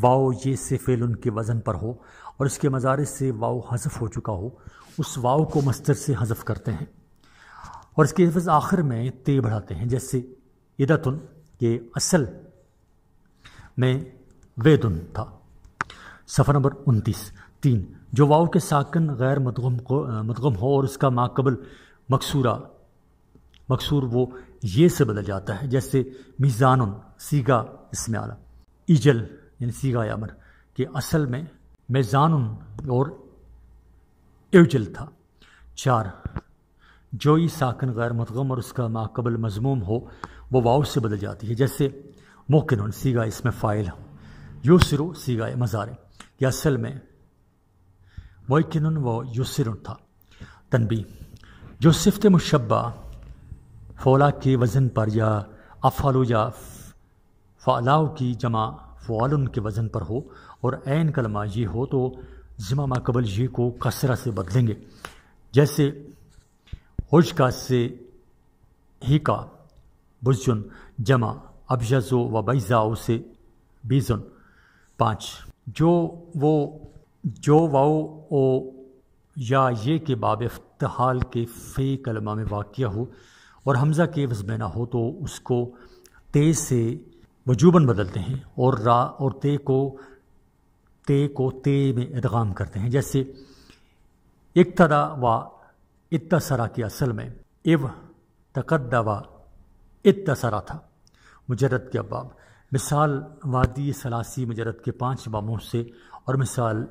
वाओ ये से फेल उनके वज़न पर हो और इसके मज़ारे से वाओ हज़फ हो चुका हो उस वाओ को मस्तर से हज़फ करते हैं और इसके हफज आखिर में ते बढ़ाते हैं जैसे इदतुन ये असल में वेदुन था सफ़र नंबर उनतीस तीन जो वाओ के साकन गैर मदगम को मदगम हो और उसका माकबल मकसूरा मकसूर वो ये से बदल जाता है जैसे मिज़ान सीगा इसमें आला इजल यानी सीगा यामर के असल में मेज़ान और एजल था चार जो ही साकन गैर मतगम और उसका माकबल मजमूम हो वो वाव से बदल जाती है जैसे मोकिन सीगा इसमें फ़ाइल यूसर सीगा मज़ार या असल में वकिन व यूसर था तनबी जो सिफत मुशबा फौला के वज़न पर या अफालो या फलाओ की जमा फ़ाल के वज़न पर हो और ऐन कलमा ये हो तो ज़िमा माकबल ये को कसरा से बदलेंगे जैसे हुजका से हिका बुजुन जमा अबजो व बैज़ाओ से बीजुन पाँच जो वो जो वाओ ओ या ये के बाब इफ्तहाल के फ़े कलमा में वाक़ हो और हमज़ा के वज़ में ना हो तो उसको ते से वजूबन बदलते हैं और रा और ते को ते को ते में इदगाम करते हैं जैसे इकतदा व इतसरा के असल में इव तकदा व इतसरा था मुजरत के अबाब मिसाल वादी सलासी मुजरत के पाँच बामों से और मिसाल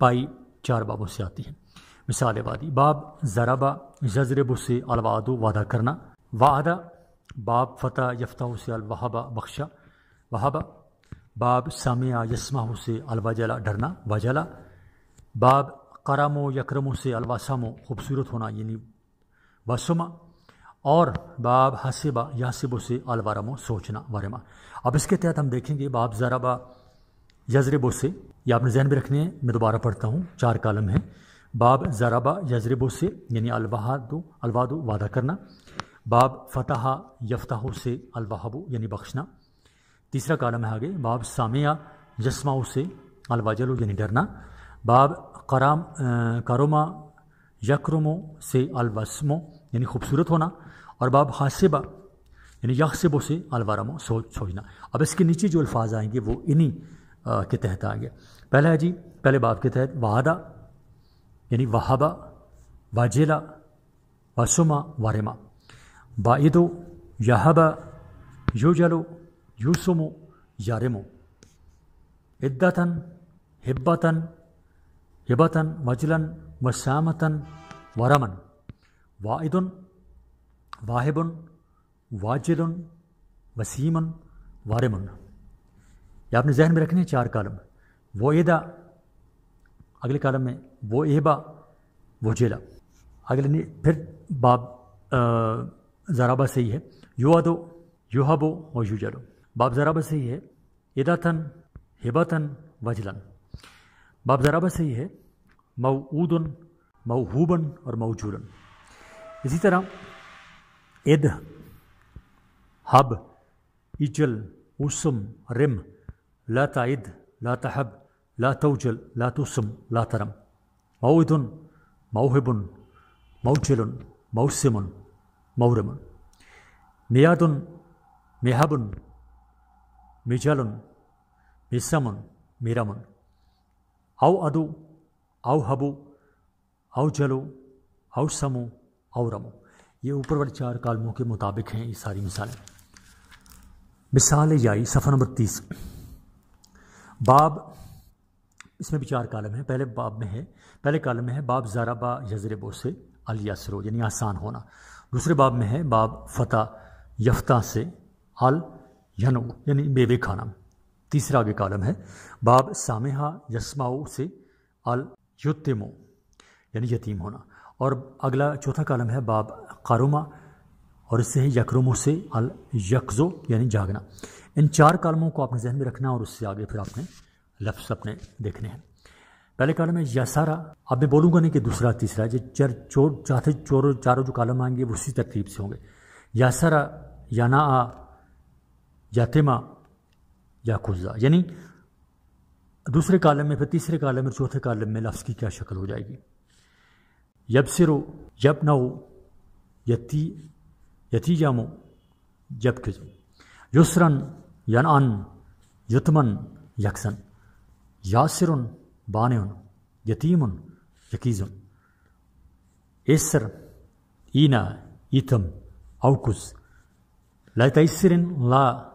पाई चार बाबों से आती है मिसाल वादी बाब ज़राबा जजरबु से अलवादो वादा करना वादा बाब फतेह यफ्ता से अलवाहबा बख्शा वहाबा बाब सामिया यस्मा से अलवाजला डरना वाजला बाब करामो यक्रमो से अलवासामो खूबसूरत होना यानी वसुमा और बाब हसीबा यासिबो से अलवारमो सोचना वरमा अब इसके तहत हम देखेंगे बाब ज़राबा यजरबो से यह आपने जहन भी रखने हैं मैं दोबारा पढ़ता हूँ चार कालम हैं बाब ज़राबा यजरबों से यानी अलवादो अलवादो वादा करना बाब फतहा यफ्ताहो से अलवाहबो यानी बख्शना तीसरा कालम है आगे बाब सामिया जस्माओ से अलवाजलो यानी डरना बाब कराम करोमा यक्रमो से अलवस्मो यानी खूबसूरत होना और बाब हासिबा यानी यकसिबो से अलवारमो सोच सोचना अब इसके नीचे जो अल्फाज आएंगे वो इन्हीं के तहत आएंगे पहला है जी पहले बाब के तहत वादा yani Vahaba, Vacila, Vasuma, Varema. Baidu, Yahaba, Yujalu, Yusumu, Yaremu. Iddatan, Hibbatan, Hibatan, Vajilan, Vasamatan, Varaman. Vaidun, Wahibun, Wajilun, Vasimun, Varimun. ये आपने जहन में रखने चार कालम वोदा अगले कॉलम में वो एबा वो जेला अगले नहीं फिर बाब ज़राबा से ही है युहा बो और युजलो बाब ज़राबा से ही है इदातन हिबातन वजलन बाब ज़राबा से ही है मऊ हुबन और मऊ जूलन इसी तरह इद हब इजल उसम रिम लता इद लता हब لا توجل لا توسم لا ترم موعد موهب موجل موسم مورم مياد مهب مجل مسم ميرم أو أدو أو हबु औ जलो औ समो औ रमो ये ऊपर वाले चार कालमों के मुताबिक हैं ये सारी मिसालें मिसाल जाई सफ़ा नंबर तीस बाब इसमें भी चार कालम है पहले बाब में है पहले कालम में है बाब जाराबा यज़रबो से अलिया यानी आसान होना दूसरे बाब में है बाब फता यफ्ता से अल यनो यानी बेवे खाना तीसरा आगे कालम है बाब सामेहा यस्माओ से अल युतमो यानी यतीम होना और अगला चौथा कालम है बाब कारुमा और इससे है यकरुमो से अल यकज़ो यानी जागना इन चार कालमों को आपने जहन में रखना और उससे आगे फिर आपने लफ्स अपने देखने हैं पहले कॉलम है यसारा अब मैं बोलूंगा नहीं कि दूसरा तीसरा जो चर चोर चौथे चोर चारों जो कॉलम आएंगे वो उसी तरतीब से होंगे यासारा याना या खुजा यानी दूसरे कॉलम में फिर तीसरे कॉलम में चौथे कॉलम में लफ्स की क्या शक्ल हो जाएगी यब सिरो यब नाओ यती यती जामो जब खिजो युसरन यन अन युतमन यकसन Yasirun, Baneun, Yetimun, Yakizun. Esr, İna, İtim, Avkus. La taysirin, la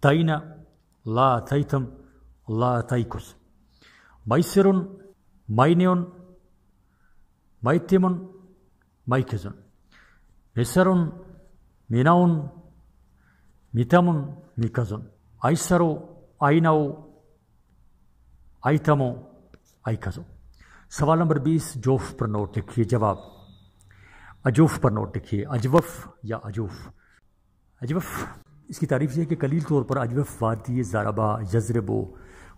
tayna, la taytım, la taykus. Maysirun, Mayneun, Maytimun, Maykizun. Mesarun, Minaun, Mitamun, Mikazun. Aysaru, Aynavu, आइटमों आइकसों सवाल नंबर बीस जोफ पर नोट लिखिए जवाब अजूफ पर नोट लिखिए अजवफ या अजूफ अजवफ इसकी तारीफ यह है कि कलील तौर पर अजवफ वादी जराबा यजरबो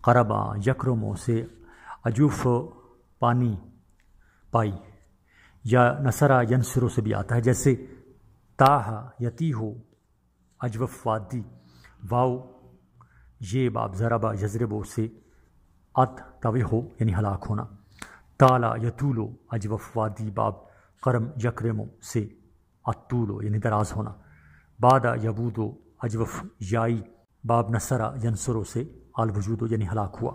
करबा यक्रमो से अजूफ पानी पाई या नसरा यनसरों से भी आता है जैसे ताहा यती हो अजवफ वादी वाओ ये बाब ज़राबा यजरबो से अत तवे हो यानी हलाक होना ताला यतूलो अजवफ वादी बाब करम यक्रमो से अतूलो यानी दराज होना बादा यबूदो अजवफ याई बाब नसरा यनसरों से आलवजूदो यानी हलाक हुआ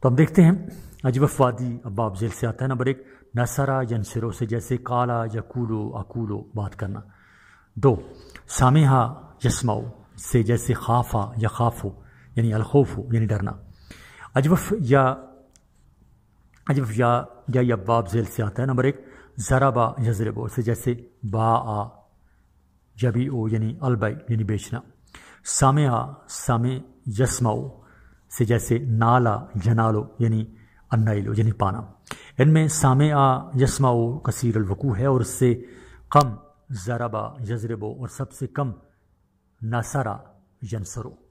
तो हम देखते हैं अजवफ वादी बाब जेल से आता है नंबर एक नसरा यनसरों से जैसे काला यकूलो अकूलो बात करना दो सामिहा यस्माओ से जैसे खाफा या खाफो यानी अलखोफ हो यानी डरना अजवफ या अजवफ या या, या बाब जेल से आता है नंबर एक जराबा यजरब से जैसे बा आ जबी ओ यानी अलबाई यानी बेचना सामे आ सामे यस्माओ से जैसे नाला जनालो यानी अन्नाइलो यानी पाना इनमें सामे आ यस्माओ कसीर अलवकू है और इससे कम जराबा यजरबो और सबसे कम नसरा यनसरो